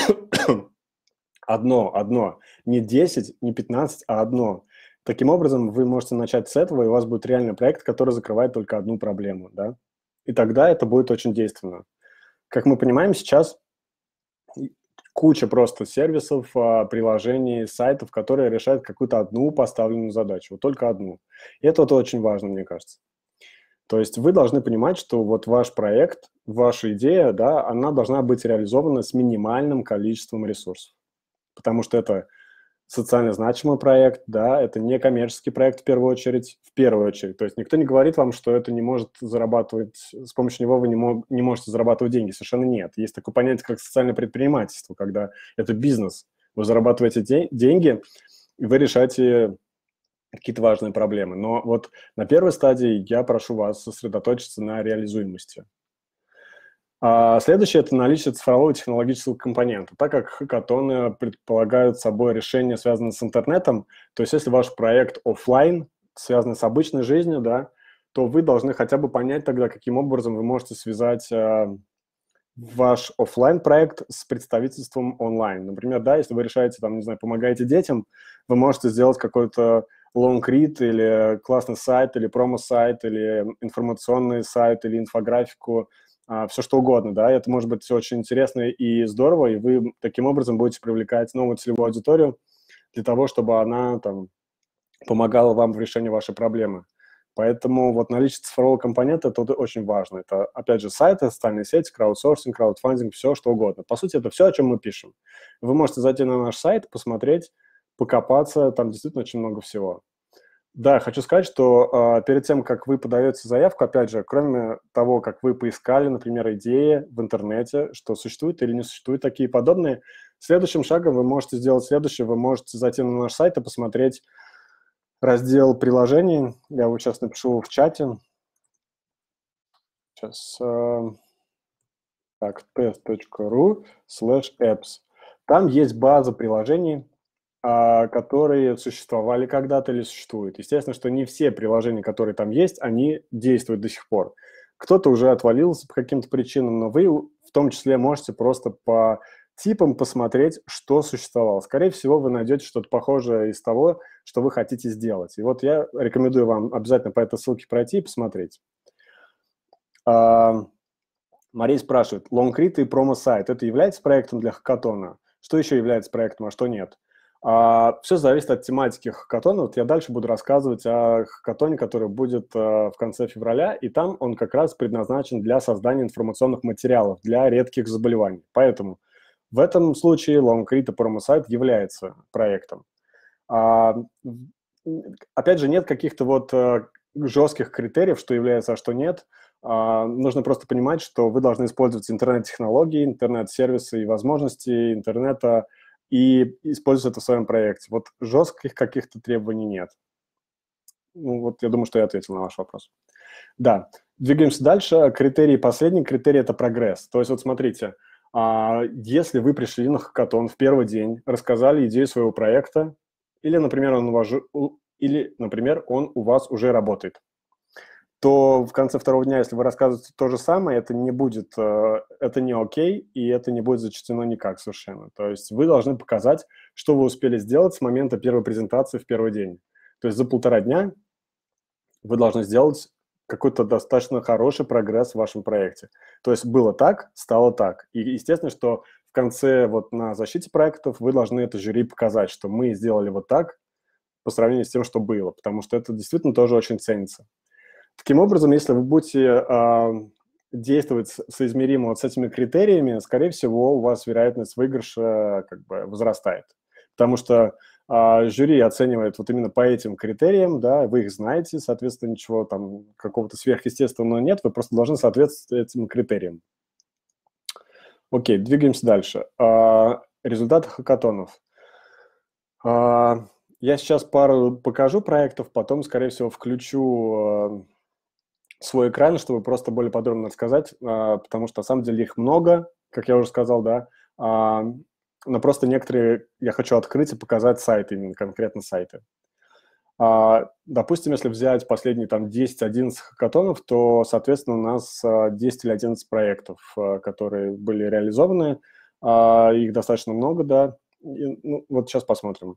одно, одно. Не 10, не 15, а одно. Таким образом, вы можете начать с этого, и у вас будет реальный проект, который закрывает только одну проблему, да? И тогда это будет очень действенно. Как мы понимаем, сейчас куча просто сервисов, а, приложений, сайтов, которые решают какую-то одну поставленную задачу, вот только одну. И это вот очень важно, мне кажется. То есть вы должны понимать, что вот ваш проект, ваша идея, да, она должна быть реализована с минимальным количеством ресурсов. Потому что это социально значимый проект, да, это не коммерческий проект в первую очередь, в первую очередь. То есть никто не говорит вам, что это не может зарабатывать, с помощью него вы не, мог, не можете зарабатывать деньги, совершенно нет. Есть такое понятие, как социальное предпринимательство, когда это бизнес, вы зарабатываете де- деньги, и вы решаете какие-то важные проблемы. Но вот на первой стадии я прошу вас сосредоточиться на реализуемости. А следующее – это наличие цифрового технологического компонента, так как хакатоны предполагают собой решения, связанные с интернетом. То есть если ваш проект офлайн, связанный с обычной жизнью, да, то вы должны хотя бы понять тогда, каким образом вы можете связать э, ваш офлайн проект с представительством онлайн. Например, да, если вы решаете, там, не знаю, помогаете детям, вы можете сделать какой-то лонгрид или классный сайт, или промо-сайт, или информационный сайт, или инфографику – а, все что угодно, да, это может быть все очень интересно и здорово, и вы таким образом будете привлекать новую целевую аудиторию для того, чтобы она там помогала вам в решении вашей проблемы. Поэтому вот наличие цифрового компонента тут очень важно. Это, опять же, сайты, социальные сети, краудсорсинг, краудфандинг, все что угодно. По сути, это все, о чем мы пишем. Вы можете зайти на наш сайт, посмотреть, покопаться, там действительно очень много всего. Да, хочу сказать, что э, перед тем, как вы подаете заявку, опять же, кроме того, как вы поискали, например, идеи в интернете, что существуют или не существуют такие подобные, следующим шагом вы можете сделать следующее, вы можете зайти на наш сайт и посмотреть раздел приложений. Я его сейчас напишу в чате. Сейчас. Э, так, test.ru slash apps. Там есть база приложений, а, которые существовали когда-то или существуют. Естественно, что не все приложения, которые там есть, они действуют до сих пор. Кто-то уже отвалился по каким-то причинам, но вы в том числе можете просто по типам посмотреть, что существовало. Скорее всего, вы найдете что-то похожее из того, что вы хотите сделать. И вот я рекомендую вам обязательно по этой ссылке пройти и посмотреть. А, Мария спрашивает, лонгрид и промо-сайт, это является проектом для хакатона? Что еще является проектом, а что нет? А, все зависит от тематики хакатона. Вот я дальше буду рассказывать о хакатоне, который будет а, в конце февраля, и там он как раз предназначен для создания информационных материалов для редких заболеваний. Поэтому в этом случае Лонгрита Промосайт является проектом. А, опять же, нет каких-то вот а, жестких критериев, что является, а что нет. А, нужно просто понимать, что вы должны использовать интернет-технологии, интернет-сервисы и возможности интернета – и используют это в своем проекте. Вот жестких каких-то требований нет. Ну, вот я думаю, что я ответил на ваш вопрос. Да, двигаемся дальше. Критерий последний. Критерий – это прогресс. То есть вот смотрите, а, если вы пришли на хакатон в первый день, рассказали идею своего проекта, или, например, он, у вас, или, например, он у вас уже работает то в конце второго дня, если вы рассказываете то же самое, это не будет, э, это не окей, и это не будет зачтено никак совершенно. То есть вы должны показать, что вы успели сделать с момента первой презентации в первый день. То есть за полтора дня вы должны сделать какой-то достаточно хороший прогресс в вашем проекте. То есть было так, стало так. И естественно, что в конце вот на защите проектов вы должны это жюри показать, что мы сделали вот так по сравнению с тем, что было, потому что это действительно тоже очень ценится. Таким образом, если вы будете э, действовать соизмеримо вот с этими критериями, скорее всего, у вас вероятность выигрыша как бы возрастает. Потому что э, жюри оценивает вот именно по этим критериям, да, вы их знаете, соответственно, ничего там какого-то сверхъестественного нет, вы просто должны соответствовать этим критериям. Окей, двигаемся дальше. Э, результаты хакатонов. Э, я сейчас пару покажу проектов, потом, скорее всего, включу свой экран, чтобы просто более подробно рассказать, а, потому что на самом деле их много, как я уже сказал, да, а, но просто некоторые я хочу открыть и показать сайты, именно конкретно сайты. А, допустим, если взять последние там 10-11 хакатонов, то, соответственно, у нас 10 или 11 проектов, которые были реализованы. Их достаточно много, да. И, ну, вот сейчас посмотрим.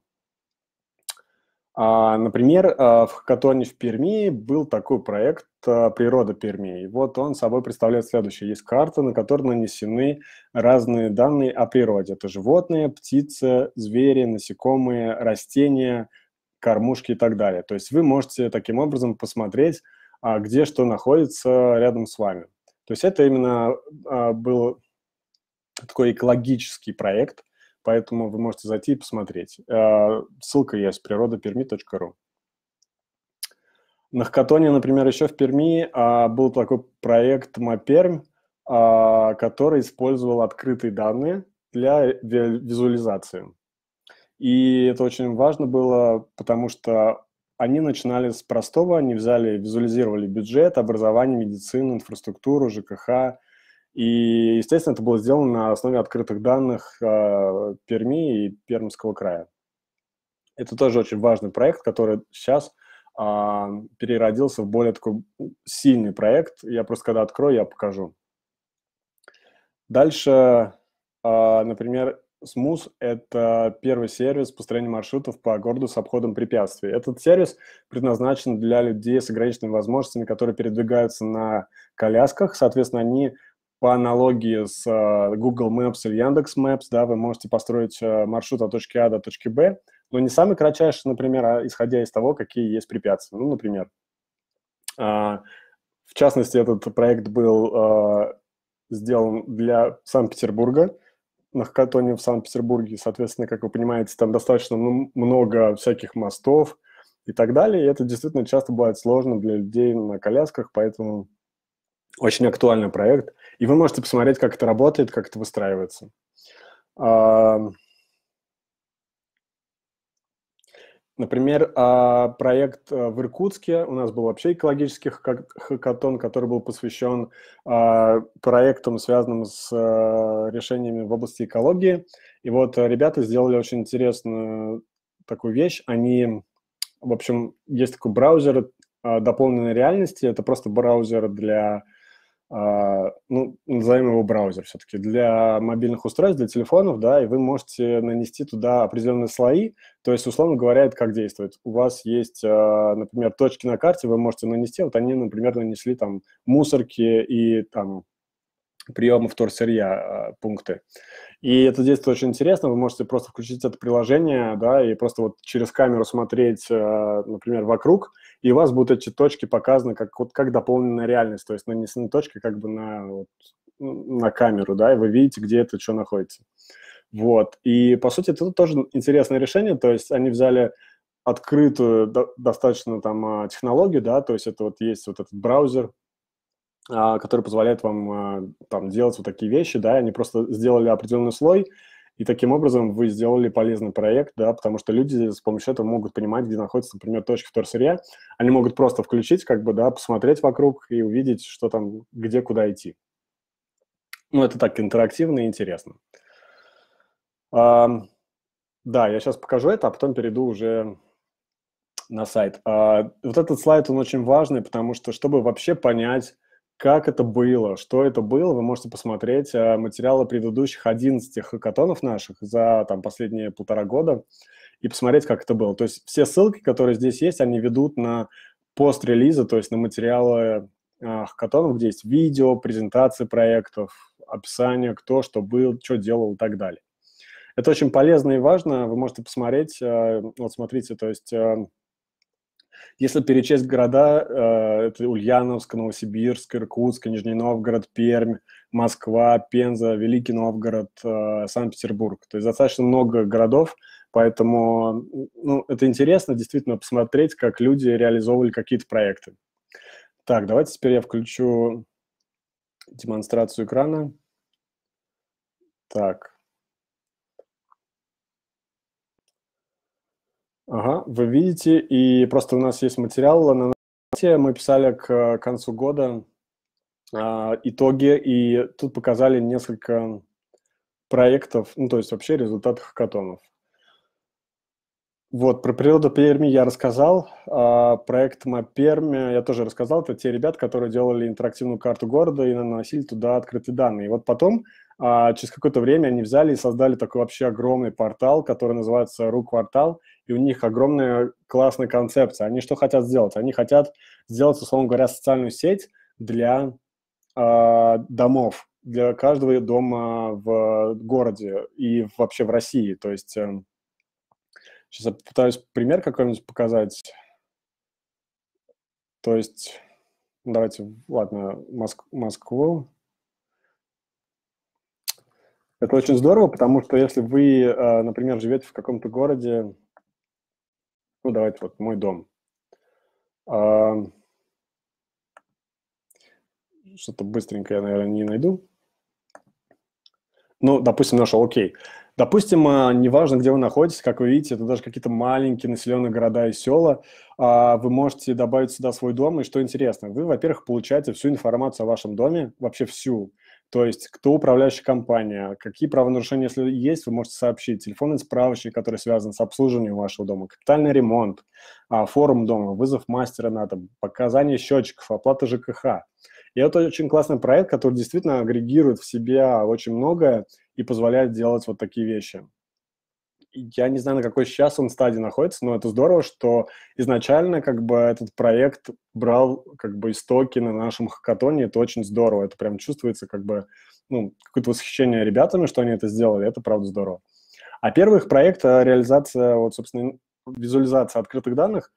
А, Например, а, в Хакатоне в Перми был такой проект а, «Природа Перми». И вот он собой представляет следующее. Есть карта, на которой нанесены разные данные о природе. Это животные, птицы, звери, насекомые, растения, кормушки и так далее. То есть вы можете таким образом посмотреть, а, где что находится рядом с вами. То есть это именно был такой экологический проект – Поэтому вы можете зайти и посмотреть. Э, ссылка есть природоперми.ру. На Хакатоне, например, еще в Перми а, был такой проект Мапермь, а, который использовал открытые данные для визуализации. И это очень важно было, потому что они начинали с простого, они взяли, визуализировали бюджет, образование, медицину, инфраструктуру, ЖКХ, и, естественно, это было сделано на основе открытых данных э, Перми и Пермского края. Это тоже очень важный проект, который сейчас э, переродился в более такой сильный проект. Я просто когда открою, я покажу. Дальше, э, например, СМУС – это первый сервис построения маршрутов по городу с обходом препятствий. Этот сервис предназначен для людей с ограниченными возможностями, которые передвигаются на колясках. Соответственно, они по аналогии с э, Google Maps или Яндекс Maps, да, вы можете построить э, маршрут от точки А до точки Б, но не самый кратчайший, например, а исходя из того, какие есть препятствия. Ну, например, а, в частности, этот проект был э, сделан для Санкт-Петербурга, на хакатоне в Санкт-Петербурге, соответственно, как вы понимаете, там достаточно много всяких мостов и так далее, и это действительно часто бывает сложно для людей на колясках, поэтому очень актуальный проект. И вы можете посмотреть, как это работает, как это выстраивается. Например, а, проект э, в Иркутске, у нас был вообще экологический хакатон, который был посвящен а, проектам, связанным с э, решениями в области экологии. И вот ребята сделали очень интересную такую вещь. Они, в общем, есть такой браузер э, дополненной реальности. Это просто браузер для а, ну, назовем его браузер все-таки, для мобильных устройств, для телефонов, да, и вы можете нанести туда определенные слои, то есть, условно говоря, это как действует. У вас есть, а, например, точки на карте, вы можете нанести, вот они, например, нанесли там мусорки и там приема вторсырья а, пункты. И это действие очень интересно. Вы можете просто включить это приложение, да, и просто вот через камеру смотреть, например, вокруг, и у вас будут эти точки показаны как, вот, как дополненная реальность, то есть нанесены ну, точки как бы на, вот, на камеру, да, и вы видите, где это что находится. Вот, и, по сути, это тоже интересное решение, то есть они взяли открытую до, достаточно там а, технологию, да, то есть это вот есть вот этот браузер, а, который позволяет вам а, там делать вот такие вещи, да, они просто сделали определенный слой, и таким образом вы сделали полезный проект, да, потому что люди с помощью этого могут понимать, где находится, например, точка вторсырья. Они могут просто включить, как бы, да, посмотреть вокруг и увидеть, что там, где, куда идти. Ну, это так интерактивно и интересно. А, да, я сейчас покажу это, а потом перейду уже на сайт. А, вот этот слайд, он очень важный, потому что, чтобы вообще понять, как это было, что это было, вы можете посмотреть э, материалы предыдущих 11 хакатонов наших за там, последние полтора года и посмотреть, как это было. То есть все ссылки, которые здесь есть, они ведут на пост-релизы, то есть на материалы а, хакатонов, где есть видео, презентации проектов, описание, кто что был, что делал и так далее. Это очень полезно и важно. Вы можете посмотреть, э, вот смотрите, то есть э, если перечесть города, э, это Ульяновск, Новосибирск, Иркутск, Нижний Новгород, Пермь, Москва, Пенза, Великий Новгород, э, Санкт-Петербург. То есть достаточно много городов, поэтому ну, это интересно действительно посмотреть, как люди реализовывали какие-то проекты. Так, давайте теперь я включу демонстрацию экрана. Так, Ага, вы видите, и просто у нас есть материал на сайте, мы писали к э, концу года э, итоги, и тут показали несколько проектов, ну, то есть вообще результаты хакатонов. Вот, про природу Перми я рассказал, а проект Маперми я тоже рассказал, это те ребят, которые делали интерактивную карту города и наносили туда открытые данные. И вот потом, а, через какое-то время они взяли и создали такой вообще огромный портал, который называется «Ру-квартал», и у них огромная классная концепция. Они что хотят сделать? Они хотят сделать, условно говоря, социальную сеть для э, домов, для каждого дома в городе и вообще в России. То есть э, эм, сейчас я пытаюсь пример какой-нибудь показать. То есть, давайте, ладно, Моск- Москву. Это очень здорово, потому что если вы, э, например, живете в каком-то городе, ну, давайте вот мой дом. А, что-то быстренько я, наверное, не найду. Ну, допустим, нашел, окей. Допустим, а, неважно, где вы находитесь, как вы видите, это даже какие-то маленькие населенные города и села, а, вы можете добавить сюда свой дом, и что интересно, вы, во-первых, получаете всю информацию о вашем доме, вообще всю, то есть, кто управляющая компания, какие правонарушения, если есть, вы можете сообщить. Телефонный справочник, который связан с обслуживанием вашего дома, капитальный ремонт, а, форум дома, вызов мастера на дом, показания счетчиков, оплата ЖКХ. И это очень классный проект, который действительно агрегирует в себя очень многое и позволяет делать вот такие вещи я не знаю, на какой сейчас он стадии находится, но это здорово, что изначально как бы этот проект брал как бы истоки на нашем хакатоне, это очень здорово, это прям чувствуется как бы, ну, какое-то восхищение ребятами, что они это сделали, это правда здорово. А первый их проект, а, реализация, вот, собственно, визуализация открытых данных,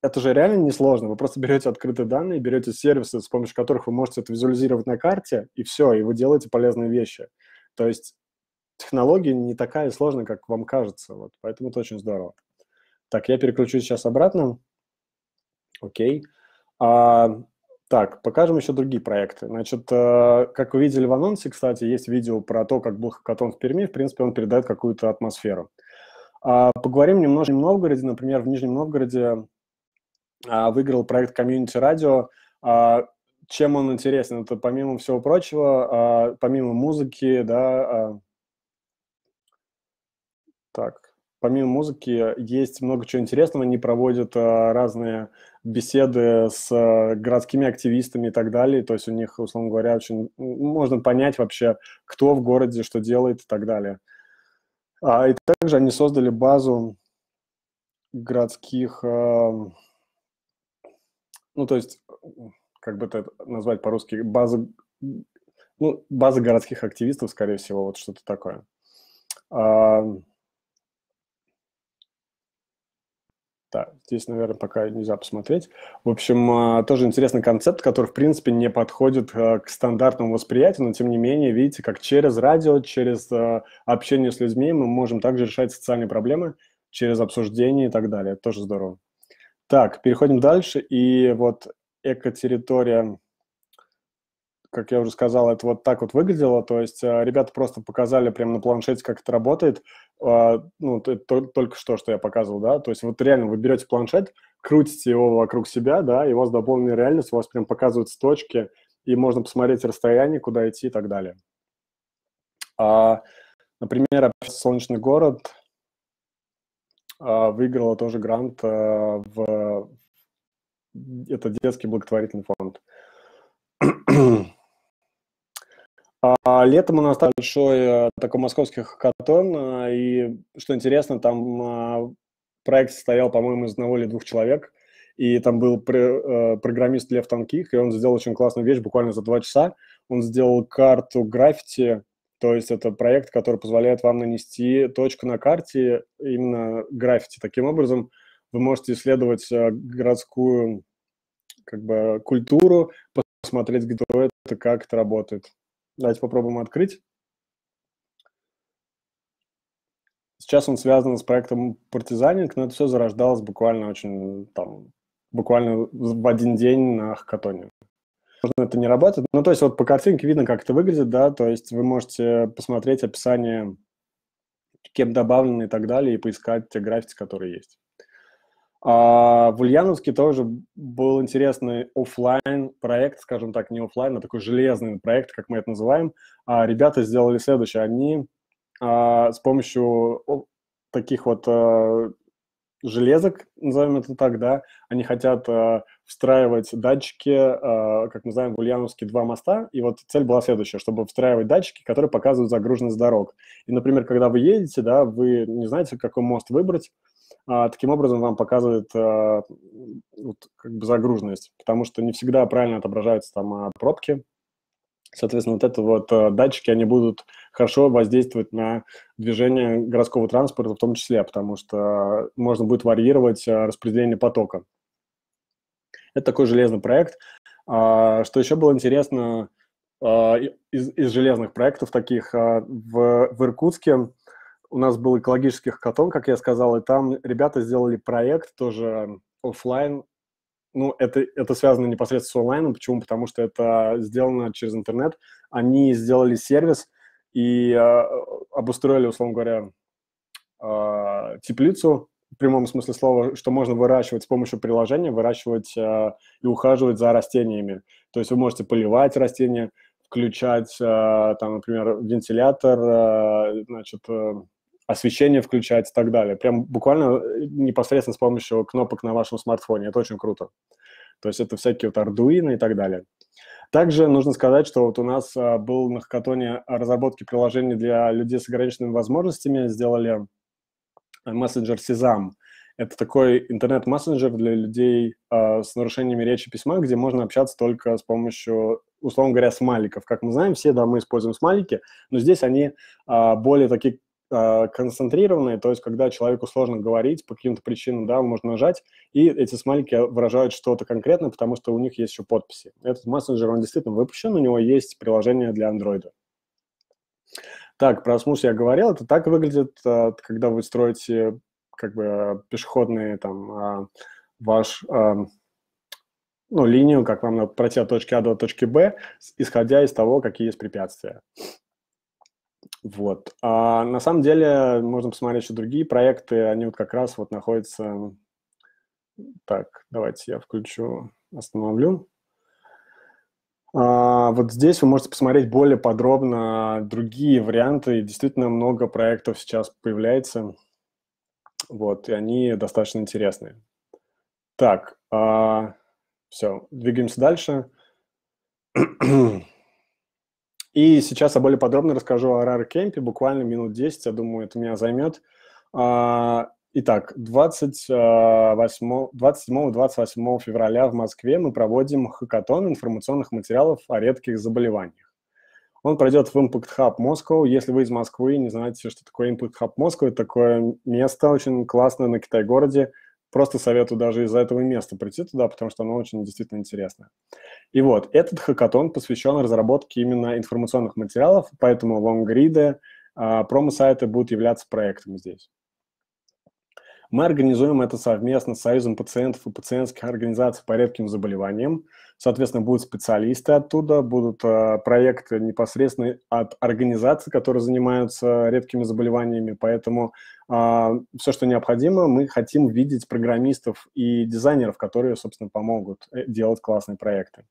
это же реально несложно. Вы просто берете открытые данные, берете сервисы, с помощью которых вы можете это визуализировать на карте, и все, и вы делаете полезные вещи. То есть технология не такая сложная, как вам кажется. Вот, поэтому это очень здорово. Так, я переключусь сейчас обратно. Окей. А, так, покажем еще другие проекты. Значит, э, как вы видели в анонсе, кстати, есть видео про то, как был хакатон в Перми. В принципе, он передает какую-то атмосферу. А, поговорим немножко в Новгороде. Например, в Нижнем Новгороде а, выиграл проект Community Radio. А, чем он интересен? Это помимо всего прочего, помимо музыки, да, так. Помимо музыки есть много чего интересного. Они проводят а, разные беседы с а, городскими активистами и так далее. То есть у них, условно говоря, очень можно понять вообще, кто в городе что делает и так далее. А, и также они создали базу городских, а, ну то есть, как бы это назвать по-русски, базы, ну, базы городских активистов, скорее всего, вот что-то такое. А, Да, здесь, наверное, пока нельзя посмотреть. В общем, а, тоже интересный концепт, который, в принципе, не подходит а, к стандартному восприятию, но, тем не менее, видите, как через радио, через а, общение с людьми мы можем также решать социальные проблемы через обсуждение и так далее. Это тоже здорово. Так, переходим дальше. И вот экотерритория как я уже сказал, это вот так вот выглядело. То есть э, ребята просто показали прямо на планшете, как это работает. А, ну, это только что, что я показывал, да. То есть вот реально вы берете планшет, крутите его вокруг себя, да, и у вас дополненная реальность, у вас прям показываются точки, и можно посмотреть расстояние, куда идти и так далее. А, например, «Солнечный город» а, выиграла тоже грант а, в... Это детский благотворительный фонд. А летом у нас большой э, такой московский хакатон, э, и, что интересно, там э, проект состоял, по-моему, из одного или двух человек, и там был программист Лев Танких, и он сделал очень классную вещь буквально за два часа. Он сделал карту граффити, то есть это проект, который позволяет вам нанести точку на карте, именно граффити. Таким образом, вы можете исследовать городскую как бы, культуру, посмотреть, где это, как это работает. Давайте попробуем открыть. Сейчас он связан с проектом «Партизанинг», но это все зарождалось буквально очень там, буквально в один день на хакатоне. Можно это не работает. Ну, то есть вот по картинке видно, как это выглядит, да, то есть вы можете посмотреть описание, кем добавлены и так далее, и поискать те графики, которые есть. А в Ульяновске тоже был интересный офлайн проект, скажем так, не офлайн, а такой железный проект, как мы это называем. А ребята сделали следующее. Они а, с помощью таких вот а, железок, назовем это так, да, они хотят а, встраивать датчики, а, как мы знаем, в Ульяновске два моста, и вот цель была следующая, чтобы встраивать датчики, которые показывают загруженность дорог. И, например, когда вы едете, да, вы не знаете, какой мост выбрать, а, таким образом вам показывает а, вот, как бы загруженность, потому что не всегда правильно отображаются там а, пробки. Соответственно, вот это вот датчики, они будут хорошо воздействовать на движение городского транспорта в том числе, потому что можно будет варьировать распределение потока. Это такой железный проект. Что еще было интересно, из, из железных проектов таких в, в Иркутске у нас был экологических котом, как я сказал, и там ребята сделали проект тоже офлайн. Ну, это, это связано непосредственно с онлайном. Почему? Потому что это сделано через интернет. Они сделали сервис и э, обустроили, условно говоря, э, теплицу в прямом смысле слова, что можно выращивать с помощью приложения, выращивать э, и ухаживать за растениями. То есть вы можете поливать растения, включать, э, там, например, вентилятор, э, значит, э, освещение включать и так далее. Прям буквально э, непосредственно с помощью кнопок на вашем смартфоне. Это очень круто. То есть это всякие вот Arduino и так далее. Также нужно сказать, что вот у нас а, был на хакатоне разработки приложений для людей с ограниченными возможностями. Сделали э, мессенджер Сизам. Это такой интернет-мессенджер для людей э, с нарушениями речи письма, где можно общаться только с помощью, условно говоря, смайликов. Как мы знаем, все, да, мы используем смайлики, но здесь они э, более такие а, концентрированные, то есть когда человеку сложно говорить по каким-то причинам, да, можно нажать, и эти смайлики выражают что-то конкретное, потому что у них есть еще подписи. Этот мессенджер, он действительно выпущен, у него есть приложение для Android. Так, про смус я говорил, это так выглядит, а, когда вы строите как бы пешеходные там а, ваш ну, линию, как вам надо пройти от точки А до точки Б, исходя из того, какие есть препятствия. Вот. А на самом деле можно посмотреть еще другие проекты. Они вот как раз вот находятся... Так, давайте я включу, остановлю. А, вот здесь вы можете посмотреть более подробно другие варианты. Действительно много проектов сейчас появляется. Вот, и они достаточно интересные. Так, а, все, двигаемся дальше. И сейчас я более подробно расскажу о Rare Camp, буквально минут 10, я думаю, это меня займет. А, итак, 27-28 а, февраля в Москве мы проводим хакатон информационных материалов о редких заболеваниях. Он пройдет в Impact Hub Moscow. Если вы из Москвы и не знаете, что такое Impact Hub Moscow, это такое место очень классное на Китай-городе, Просто советую даже из-за этого места прийти туда, потому что оно очень действительно интересное. И вот, этот хакатон посвящен разработке именно информационных материалов, поэтому лонгриды, а, промо-сайты будут являться проектом здесь. Мы организуем это совместно с Союзом пациентов и пациентских организаций по редким заболеваниям. Соответственно, будут специалисты оттуда, будут э, проекты непосредственно от организаций, которые занимаются редкими заболеваниями. Поэтому э, все, что необходимо, мы хотим видеть программистов и дизайнеров, которые, собственно, помогут э, делать классные проекты.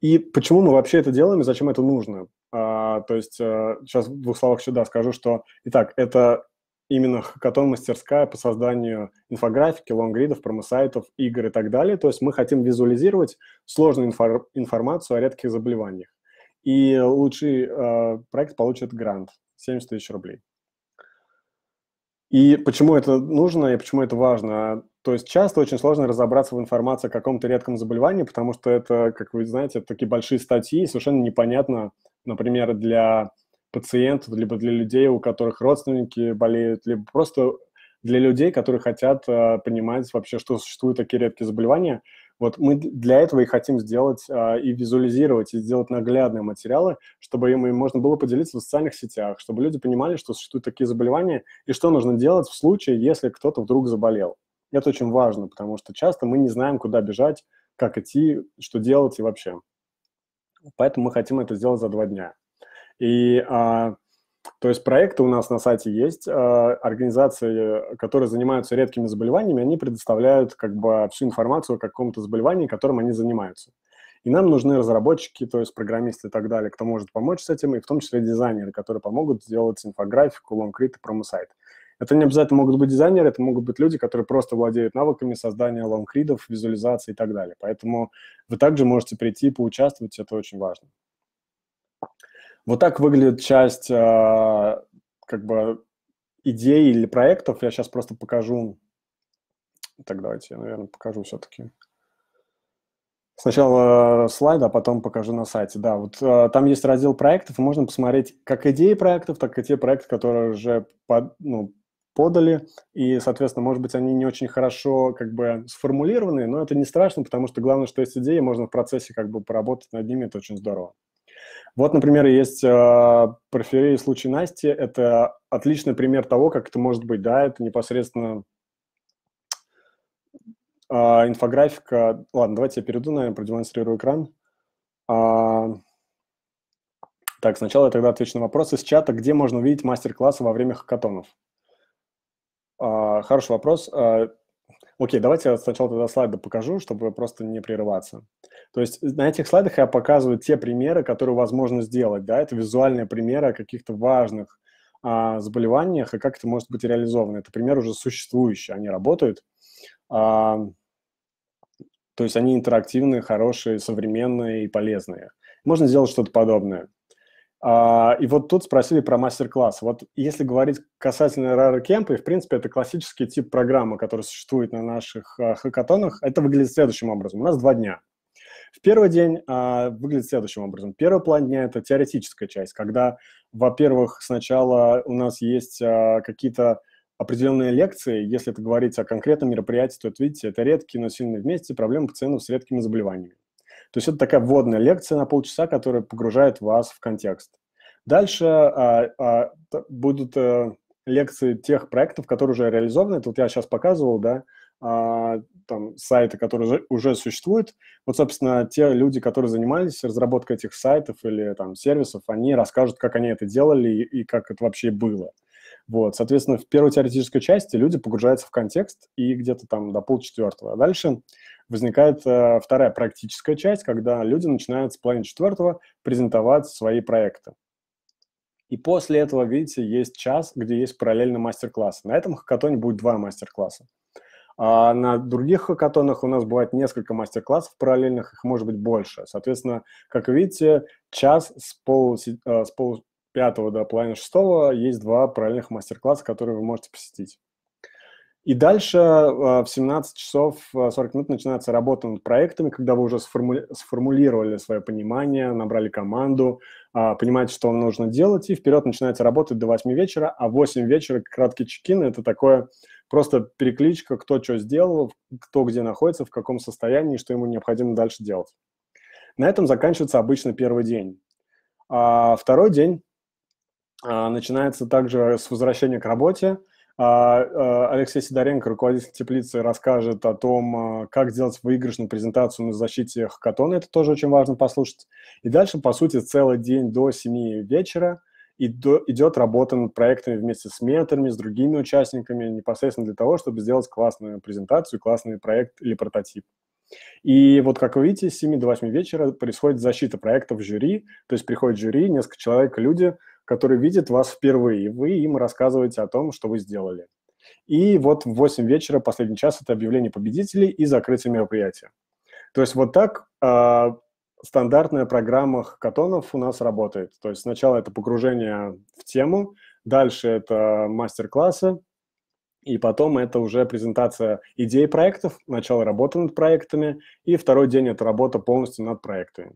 И почему мы вообще это делаем и зачем это нужно? А, то есть сейчас в двух словах сюда скажу, что, итак, это именно хакатон-мастерская по созданию инфографики, лонгридов, промосайтов, игр и так далее. То есть мы хотим визуализировать сложную инфор- информацию о редких заболеваниях. И лучший э, проект получит грант 70 тысяч рублей. И почему это нужно и почему это важно? То есть часто очень сложно разобраться в информации о каком-то редком заболевании, потому что это, как вы знаете, такие большие статьи, совершенно непонятно, например, для пациентов, либо для людей, у которых родственники болеют, либо просто для людей, которые хотят э, понимать вообще, что существуют такие редкие заболевания. Вот мы для этого и хотим сделать э, и визуализировать, и сделать наглядные материалы, чтобы им можно было поделиться в социальных сетях, чтобы люди понимали, что существуют такие заболевания и что нужно делать в случае, если кто-то вдруг заболел. Это очень важно, потому что часто мы не знаем, куда бежать, как идти, что делать и вообще. Поэтому мы хотим это сделать за два дня. И а, то есть проекты у нас на сайте есть, а, организации, э, которые занимаются редкими заболеваниями, они предоставляют как бы всю информацию о каком-то заболевании, которым они занимаются. И нам нужны разработчики, то есть программисты и так далее, кто может помочь с этим, и в том числе дизайнеры, которые помогут сделать инфографику, лонгрид и промо-сайт. Это не обязательно могут быть дизайнеры, это могут быть люди, которые просто владеют навыками создания лонгридов, визуализации и так далее. Поэтому вы также можете прийти и поучаствовать, это очень важно. Вот так выглядит часть а, как бы идей или проектов. Я сейчас просто покажу. Так, давайте я, наверное, покажу все-таки. Сначала э, слайд, а потом покажу на сайте. Да, вот э, там есть раздел проектов, и можно посмотреть как идеи проектов, так и те проекты, которые уже под, ну, подали. И, соответственно, может быть, они не очень хорошо как бы сформулированы, но это не страшно, потому что главное, что есть идеи, можно в процессе как бы поработать над ними, это очень здорово. Вот, например, есть э, а, периферия случай Насти. Это отличный пример того, как это может быть. Да, это непосредственно э, инфографика. Ладно, давайте я перейду, наверное, продемонстрирую экран. А... Так, сначала я тогда отвечу на вопрос из чата. Где можно увидеть мастер-классы во время хакатонов? А, хороший вопрос. А, Окей, давайте я сначала тогда слайды покажу, чтобы просто не прерываться. То есть э, на этих слайдах я показываю те примеры, которые возможно сделать. Да? Это визуальные примеры о каких-то важных а, заболеваниях и как это может быть реализовано. Это пример уже существующий, они работают. А, то есть они интерактивные, хорошие, современные и полезные. Можно сделать что-то подобное. А, и вот тут спросили про мастер-класс. Вот если говорить касательно Rare Camp, и, в принципе, это классический тип программы, который существует на наших а, хакатонах, это выглядит следующим образом. У нас два дня. В первый день а, выглядит следующим образом. Первый план дня – это теоретическая часть, когда, во-первых, сначала у нас есть какие-то определенные лекции. Если это говорить о конкретном мероприятии, то, это, видите, это редкие, но сильные вместе проблемы пациентов с редкими заболеваниями. То есть это такая вводная лекция на полчаса, которая погружает вас в контекст. Дальше а, а, будут а, лекции тех проектов, которые уже реализованы. Это вот я сейчас показывал, да, а, там сайты, которые уже, уже существуют. Вот, собственно, те люди, которые занимались разработкой этих сайтов или там сервисов, они расскажут, как они это делали и, и как это вообще было. Вот, соответственно, в первой теоретической части люди погружаются в контекст и где-то там до полчетвертого. А дальше возникает э, вторая практическая часть, когда люди начинают с половины четвертого презентовать свои проекты. И после этого, видите, есть час, где есть параллельно мастер-классы. На этом хакатоне будет два мастер-класса. А на других хакатонах у нас бывает несколько мастер-классов параллельных, их может быть больше. Соответственно, как видите, час с, пол, э, с пол 5 до половины 6 есть два параллельных мастер-класса, которые вы можете посетить. И дальше а, в 17 часов 40 а, минут начинается работа над проектами, когда вы уже сформулировали свое понимание, набрали команду, а, понимаете, что вам нужно делать, и вперед начинается работать до 8 вечера, а 8 вечера краткий чекин – это такое просто перекличка, кто что сделал, кто где находится, в каком состоянии, что ему необходимо дальше делать. На этом заканчивается обычно первый день. А второй день а, начинается также с возвращения к работе. А, а, Алексей Сидоренко, руководитель теплицы, расскажет о том, как сделать выигрышную презентацию на защите хакатона. Это тоже очень важно послушать. И дальше, по сути, целый день до 7 вечера идет работа над проектами вместе с менторами, с другими участниками, непосредственно для того, чтобы сделать классную презентацию, классный проект или прототип. И вот, как вы видите, с 7 до 8 вечера происходит защита проектов жюри, то есть приходит жюри, несколько человек, люди – который видит вас впервые, и вы им рассказываете о том, что вы сделали. И вот в 8 вечера последний час это объявление победителей и закрытие мероприятия. То есть вот так э, стандартная программа хакатонов у нас работает. То есть сначала это погружение в тему, дальше это мастер-классы, и потом это уже презентация идей проектов, начало работы над проектами, и второй день это работа полностью над проектами.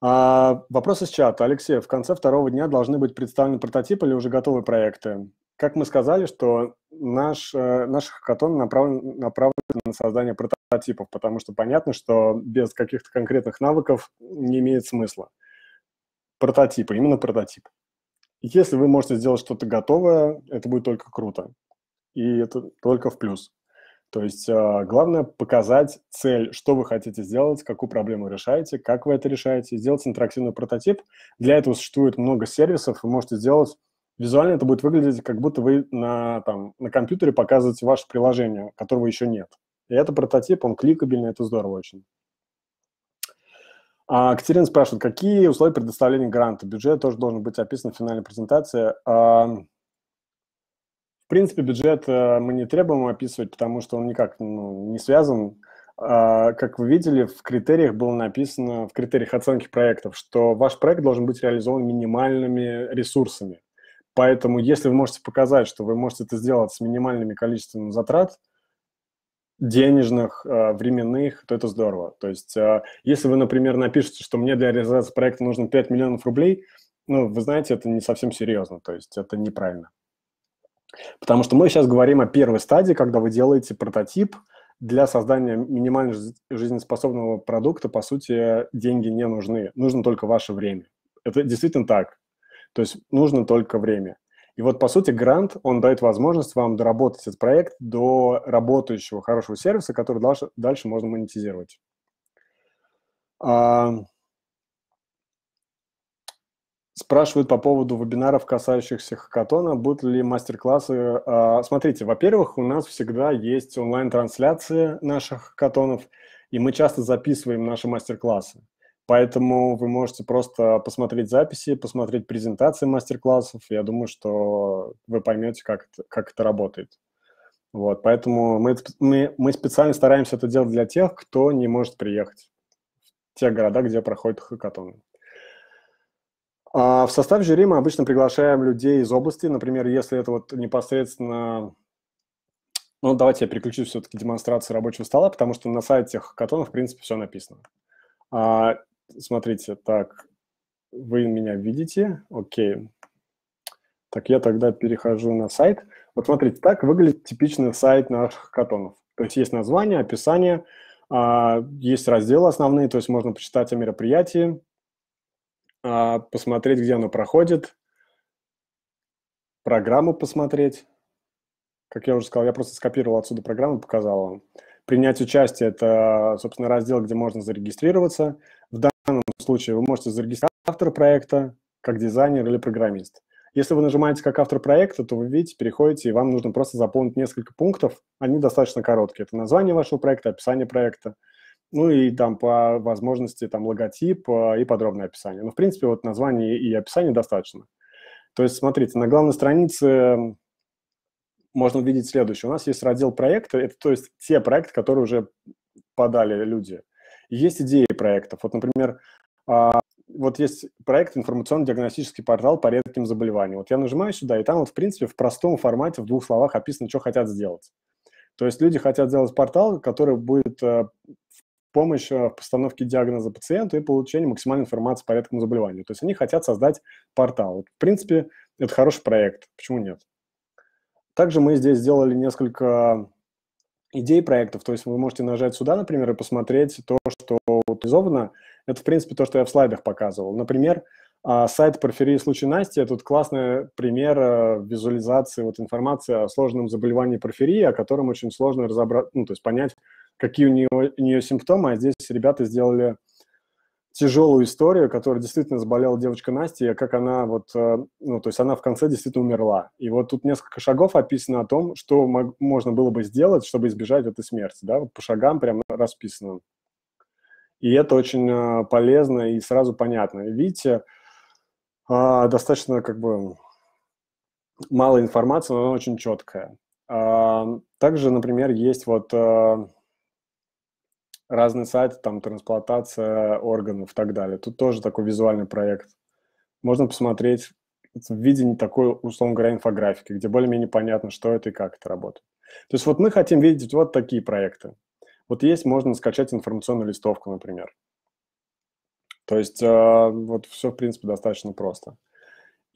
А, вопрос из чата. Алексей, в конце второго дня должны быть представлены прототипы или уже готовые проекты? Как мы сказали, что наш, э, наш хакатон направлен, направлен на создание прототипов, потому что понятно, что без каких-то конкретных навыков не имеет смысла. Прототипы, именно прототип. Если вы можете сделать что-то готовое, это будет только круто. И это только в плюс. То есть а, главное показать цель, что вы хотите сделать, какую проблему решаете, как вы это решаете, сделать интерактивный прототип. Для этого существует много сервисов, вы можете сделать Визуально это будет выглядеть, как будто вы на, там, на компьютере показываете ваше приложение, которого еще нет. И это прототип, он кликабельный, это здорово очень. А, Катерина спрашивает, какие условия предоставления гранта? Бюджет тоже должен быть описан в финальной презентации. В принципе, бюджет э, мы не требуем описывать, потому что он никак ну, не связан. А, как вы видели, в критериях было написано, в критериях оценки проектов, что ваш проект должен быть реализован минимальными ресурсами. Поэтому, если вы можете показать, что вы можете это сделать с минимальными количеством затрат, денежных, э, временных, то это здорово. То есть, э, если вы, например, напишете, что мне для реализации проекта нужно 5 миллионов рублей, ну, вы знаете, это не совсем серьезно, то есть это неправильно. Потому что мы сейчас говорим о первой стадии, когда вы делаете прототип для создания минимально жизнеспособного продукта, по сути, деньги не нужны. Нужно только ваше время. Это действительно так. То есть нужно только время. И вот, по сути, грант, он дает возможность вам доработать этот проект до работающего, хорошего сервиса, который дальше, дальше можно монетизировать. А, Спрашивают по поводу вебинаров, касающихся хакатона, будут ли мастер-классы. А, смотрите, во-первых, у нас всегда есть онлайн-трансляции наших хакатонов, и мы часто записываем наши мастер-классы. Поэтому вы можете просто посмотреть записи, посмотреть презентации мастер-классов. Я думаю, что вы поймете, как это, как это работает. Вот, поэтому мы, мы, мы специально стараемся это делать для тех, кто не может приехать в те города, где проходят хакатоны. А в состав жюри мы обычно приглашаем людей из области. Например, если это вот непосредственно... Ну, давайте я переключу все-таки демонстрацию рабочего стола, потому что на сайте Хакатона, в принципе, все написано. А, смотрите, так, вы меня видите? Окей. Так, я тогда перехожу на сайт. Вот смотрите, так выглядит типичный сайт наших хакатонов. То есть есть название, описание, а, есть разделы основные, то есть можно почитать о мероприятии, а, посмотреть, где оно проходит, программу посмотреть. Как я уже сказал, я просто скопировал отсюда программу, показал вам. Принять участие – это, собственно, раздел, где можно зарегистрироваться. В данном случае вы можете зарегистрироваться автор проекта, как дизайнер или программист. Если вы нажимаете как автор проекта, то вы видите, переходите, и вам нужно просто заполнить несколько пунктов. Они достаточно короткие. Это название вашего проекта, описание проекта – ну и там по возможности там логотип э, и подробное описание. Но, ну, в принципе, вот название и описание достаточно. То есть, смотрите, на главной странице можно увидеть следующее. У нас есть раздел проекта, это то есть те проекты, которые уже подали люди. Есть идеи проектов. Вот, например, а, вот есть проект информационно-диагностический портал по редким заболеваниям. Вот я нажимаю сюда, и там вот, в принципе, в простом формате, в двух словах описано, что хотят сделать. То есть люди хотят сделать портал, который будет э, помощь э, в постановке диагноза пациенту и получении максимальной информации по редкому заболеванию. То есть они хотят создать портал. В принципе, это хороший проект. Почему нет? Также мы здесь сделали несколько идей проектов. То есть вы можете нажать сюда, например, и посмотреть то, что утилизовано. Это, в принципе, то, что я в слайдах показывал. Например, а, сайт «Порфирии случай Насти» – это вот классный пример э, визуализации вот информации о сложном заболевании порфирии, о котором очень сложно разобрать, ну, то есть понять, какие у нее, у нее симптомы, а здесь ребята сделали тяжелую историю, которая действительно заболела девочка Настя, как она вот, э, ну, то есть она в конце действительно умерла. И вот тут несколько шагов описано о том, что можно было бы сделать, чтобы избежать этой смерти, да, вот по шагам прямо расписано. И это очень э, полезно и сразу понятно. Видите, а, достаточно как бы мало информации, но она очень четкая. А, также, например, есть вот э, разные сайты, там трансплантация органов и так далее. Тут тоже такой визуальный проект. Можно посмотреть в виде не такой, условно говоря, инфографики, где более-менее понятно, что это и как это работает. То есть вот мы хотим видеть вот такие проекты. Вот есть, можно скачать информационную листовку, например. То есть э, вот все, в принципе, достаточно просто.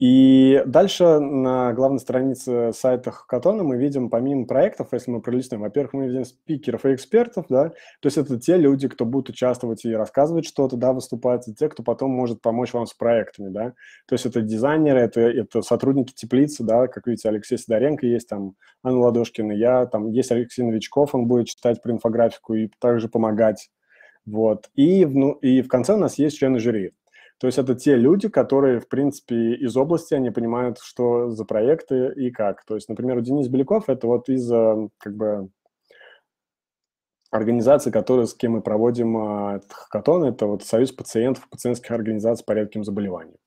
И дальше на главной странице сайта Хакатона мы видим, помимо проектов, если мы пролистнем, во-первых, мы видим спикеров и экспертов, да, то есть это те люди, кто будут участвовать и рассказывать что-то, да, выступать, и те, кто потом может помочь вам с проектами, да, то есть это дизайнеры, это, это сотрудники теплицы, да, как видите, Алексей Сидоренко есть, там, Анна Ладошкина, я, там, есть Алексей Новичков, он будет читать про инфографику и также помогать, вот, и, ну, и в конце у нас есть члены жюри, то есть это те люди, которые, в принципе, из области, они понимают, что за проекты и как. То есть, например, у Денис Беляков – это вот из, э, как бы, организации, которые, с кем мы проводим а, хакатон, это вот Союз пациентов, пациентских организаций по редким заболеваниям.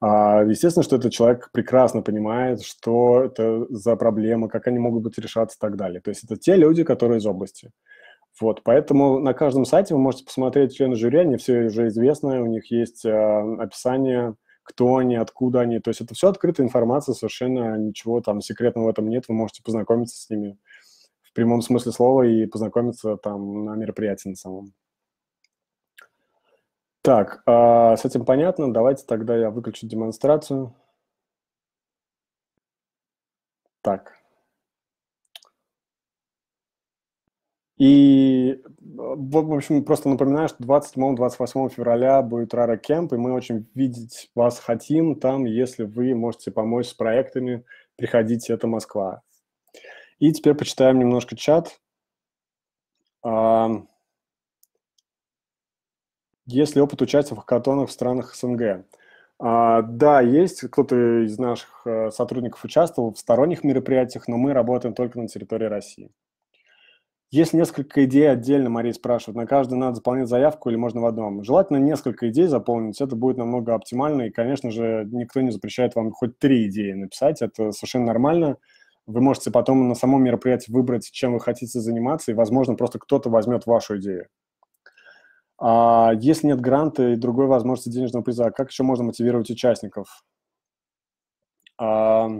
А, естественно, что этот человек прекрасно понимает, что это за проблемы, как они могут быть решаться и так далее. То есть это те люди, которые из области. Uh, вот, поэтому на каждом сайте вы можете посмотреть члены жюри, они все уже известны, у них есть э, описание, кто они, откуда они. То есть это все открытая информация, совершенно ничего там секретного в этом нет. Вы можете познакомиться с ними в прямом смысле слова и познакомиться там на мероприятии на самом. Так, э, с этим понятно. Давайте тогда я выключу демонстрацию. Так. И, в общем, просто напоминаю, что 27-28 февраля будет Рара Кемп, и мы очень видеть вас хотим там, если вы можете помочь с проектами, приходите, это Москва. И теперь почитаем немножко чат. А, есть ли опыт участия в хакатонах в странах СНГ? А, да, есть. Кто-то из наших э, сотрудников участвовал в сторонних мероприятиях, но мы работаем только на территории России. Есть несколько идей отдельно, Мария спрашивает. На каждый надо заполнять заявку или можно в одном? Желательно несколько идей заполнить, это будет намного оптимально. И, конечно же, никто не запрещает вам хоть три идеи написать, это совершенно нормально. Вы можете потом на самом мероприятии выбрать, чем вы хотите заниматься, и, возможно, просто кто-то возьмет вашу идею. А если нет гранта и другой возможности денежного приза, как еще можно мотивировать участников? А,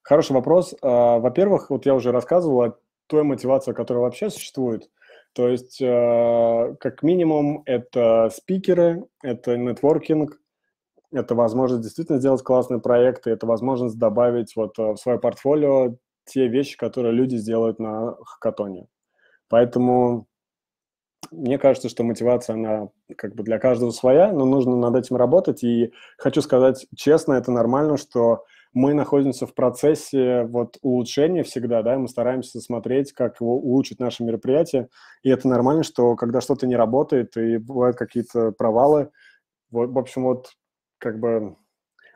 хороший вопрос. А, во-первых, вот я уже рассказывал о той мотивации, которая вообще существует. То есть, э, как минимум, это спикеры, это нетворкинг, это возможность действительно сделать классные проекты, это возможность добавить вот э, в свое портфолио те вещи, которые люди сделают на хакатоне. Поэтому мне кажется, что мотивация, она как бы для каждого своя, но нужно над этим работать. И хочу сказать честно, это нормально, что мы находимся в процессе вот улучшения всегда, да, мы стараемся смотреть, как его улучшить наше мероприятие, и это нормально, что когда что-то не работает и бывают какие-то провалы, вот, в общем, вот как бы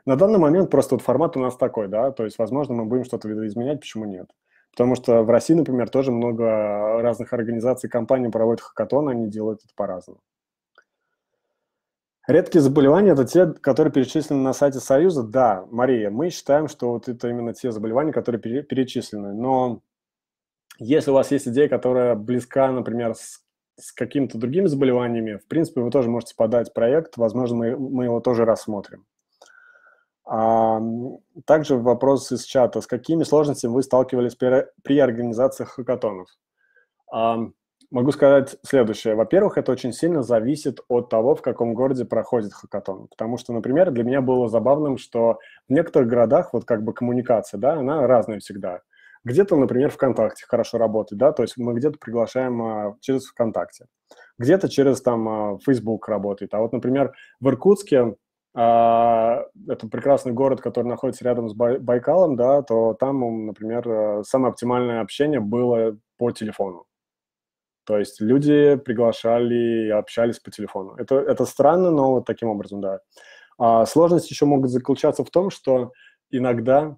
на данный момент просто вот формат у нас такой, да, то есть, возможно, мы будем что-то видоизменять, почему нет? Потому что в России, например, тоже много разных организаций, компаний проводят хакатоны, они делают это по-разному. Редкие заболевания – это те, которые перечислены на сайте Союза. Да, Мария, мы считаем, что вот это именно те заболевания, которые перечислены. Но если у вас есть идея, которая близка, например, с, с какими-то другими заболеваниями, в принципе, вы тоже можете подать проект, возможно, мы, мы его тоже рассмотрим. А, также вопрос из чата. С какими сложностями вы сталкивались при, при организации хакатонов? Um, Могу сказать следующее. Во-первых, это очень сильно зависит от того, в каком городе проходит хакатон. Потому что, например, для меня было забавным, что в некоторых городах вот как бы коммуникация, да, она разная всегда. Где-то, например, ВКонтакте хорошо работает, да, то есть мы где-то приглашаем а, через ВКонтакте, где-то через там а, Facebook работает. А вот, например, в Иркутске а, это прекрасный город, который находится рядом с Байкалом, да, то там, например, а, самое оптимальное общение было по телефону. То есть люди приглашали и общались по телефону. Это, это странно, но вот таким образом, да. А сложности еще могут заключаться в том, что иногда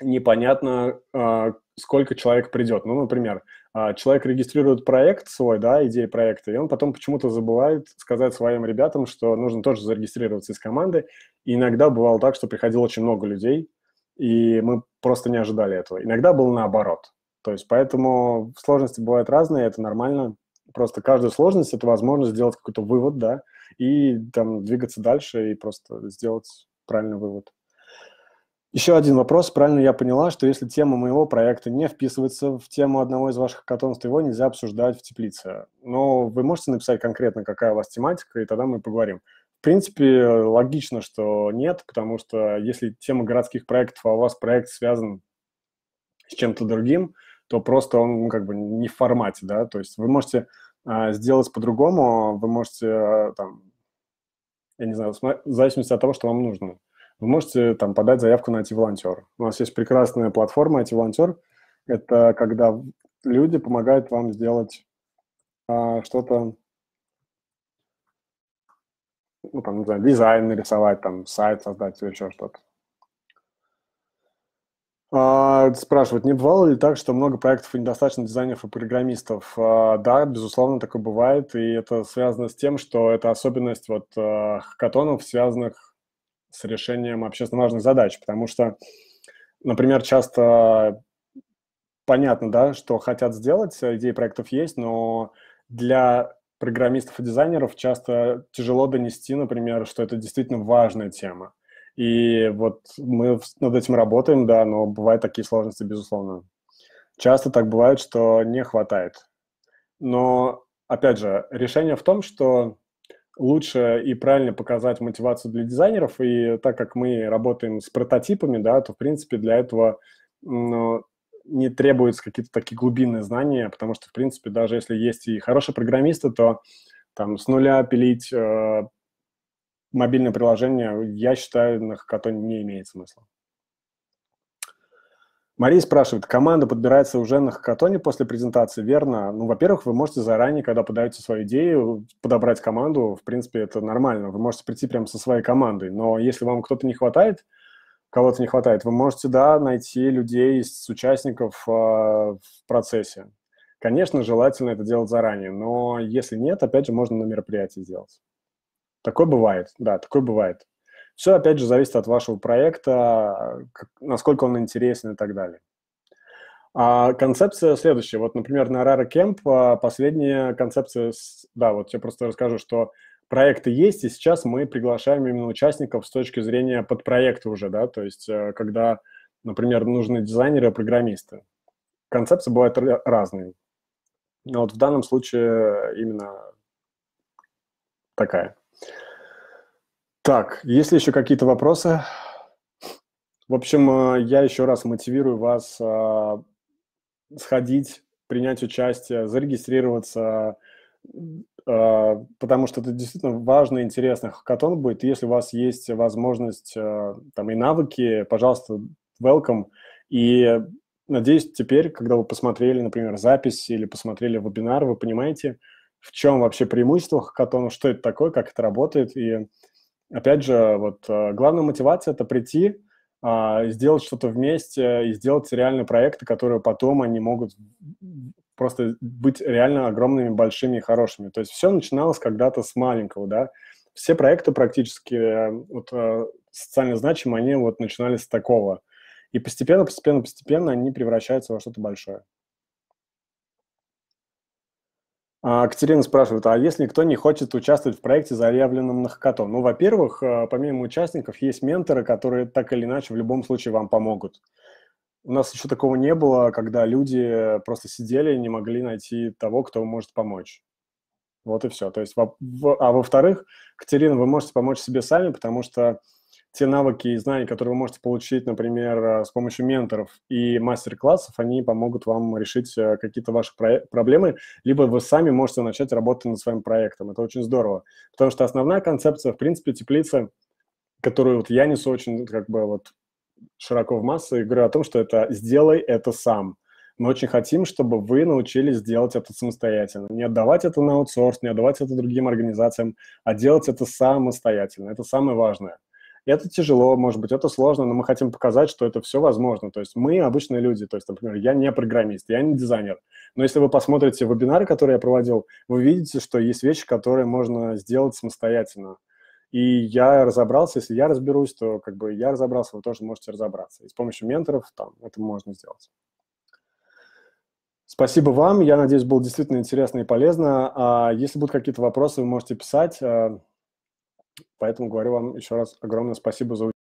непонятно, а, сколько человек придет. Ну, например, а, человек регистрирует проект свой, да, идеи проекта, и он потом почему-то забывает сказать своим ребятам, что нужно тоже зарегистрироваться из команды. И иногда бывало так, что приходило очень много людей, и мы просто не ожидали этого. Иногда было наоборот. То есть поэтому сложности бывают разные, это нормально. Просто каждая сложность – это возможность сделать какой-то вывод, да, и там двигаться дальше и просто сделать правильный вывод. Еще один вопрос. Правильно я поняла, что если тема моего проекта не вписывается в тему одного из ваших хакатонов, то его нельзя обсуждать в теплице. Но вы можете написать конкретно, какая у вас тематика, и тогда мы поговорим. В принципе, логично, что нет, потому что если тема городских проектов, а у вас проект связан с чем-то другим, то просто он ну, как бы не в формате, да, то есть вы можете а, сделать по-другому, вы можете а, там, я не знаю, в зависимости от того, что вам нужно. Вы можете там подать заявку на IT-волонтер. У нас есть прекрасная платформа IT-волонтер. Это когда люди помогают вам сделать а, что-то, ну, там, не знаю, дизайн нарисовать, там, сайт создать или еще что-то. А, спрашивают, не бывало ли так, что много проектов и недостаточно дизайнеров и программистов? А, да, безусловно, такое бывает, и это связано с тем, что это особенность вот а, хакатонов, связанных с решением общественно важных задач, потому что, например, часто понятно, да, что хотят сделать, идеи проектов есть, но для программистов и дизайнеров часто тяжело донести, например, что это действительно важная тема. И вот мы над этим работаем, да, но бывают такие сложности, безусловно. Часто так бывает, что не хватает. Но, опять же, решение в том, что лучше и правильно показать мотивацию для дизайнеров, и так как мы работаем с прототипами, да, то, в принципе, для этого ну, не требуются какие-то такие глубинные знания, потому что, в принципе, даже если есть и хорошие программисты, то там с нуля пилить э, мобильное приложение, я считаю, на хакатоне не имеет смысла. Мария спрашивает, команда подбирается уже на хакатоне после презентации, верно? Ну, во-первых, вы можете заранее, когда подаете свою идею, подобрать команду. В принципе, это нормально. Вы можете прийти прямо со своей командой. Но если вам кто-то не хватает, кого-то не хватает, вы можете, да, найти людей с участников э, в процессе. Конечно, желательно это делать заранее. Но если нет, опять же, можно на мероприятии сделать. Такое бывает, да, такое бывает. Все, опять же, зависит от вашего проекта, насколько он интересен и так далее. А концепция следующая. Вот, например, на Rara Camp а, последняя концепция... Да, вот я просто расскажу, что проекты есть, и сейчас мы приглашаем именно участников с точки зрения подпроекта уже, да, то есть э, когда, например, нужны дизайнеры, а программисты. Концепции бывают разные. Но вот в данном случае именно такая. Так, есть ли еще какие-то вопросы? В общем, э, я еще раз мотивирую вас э, сходить, принять участие, зарегистрироваться, э, потому что это действительно важно, интересно. Хакатон будет. Если у вас есть возможность там и навыки, пожалуйста, welcome. И надеюсь, теперь, когда вы посмотрели, например, запись или посмотрели вебинар, вы понимаете, в чем вообще преимущество хакатона, что это такое, как это работает. И опять же, вот э, главная мотивация – это прийти, а, сделать что-то вместе и сделать реально проекты, которые потом они могут просто быть реально огромными, большими и хорошими. То есть все начиналось когда-то с маленького, да. Все проекты практически э, вот, э, социально значимые, они вот начинались с такого. И постепенно, постепенно, постепенно они превращаются во что-то большое. А, Катерина спрашивает, а если кто не хочет участвовать в проекте, заявленном на хакатон? Ну, во-первых, а, помимо участников есть менторы, которые так или иначе в любом случае вам помогут. У нас еще такого не было, когда люди просто сидели и не могли найти того, кто может помочь. Вот и все. То есть, а во-вторых, Катерина, вы можете помочь себе сами, потому что те навыки и знания, которые вы можете получить, например, э, с помощью менторов и мастер-классов, они помогут вам решить э, какие-то ваши проблемы, либо вы сами можете начать работать над своим проектом. Это очень здорово. Потому что основная концепция, в принципе, теплица, которую вот я несу очень как бы вот широко в массы, и говорю о том, что это «сделай это сам». Мы очень хотим, чтобы вы научились делать это самостоятельно. Не отдавать это на аутсорс, не отдавать это другим организациям, а делать это самостоятельно. Это самое важное. Это тяжело, может быть, это сложно, но мы хотим показать, что это все возможно. То есть мы обычные люди, то есть, например, я не программист, я не дизайнер. Но если вы посмотрите вебинары, которые я проводил, вы видите, что есть вещи, которые можно сделать самостоятельно. И я разобрался, если я разберусь, то как бы я разобрался, вы тоже можете разобраться. И с помощью менторов там это можно сделать. Спасибо вам. Я надеюсь, было действительно интересно и полезно. А если будут какие-то вопросы, вы можете писать. А, Поэтому говорю вам еще раз огромное спасибо за участие.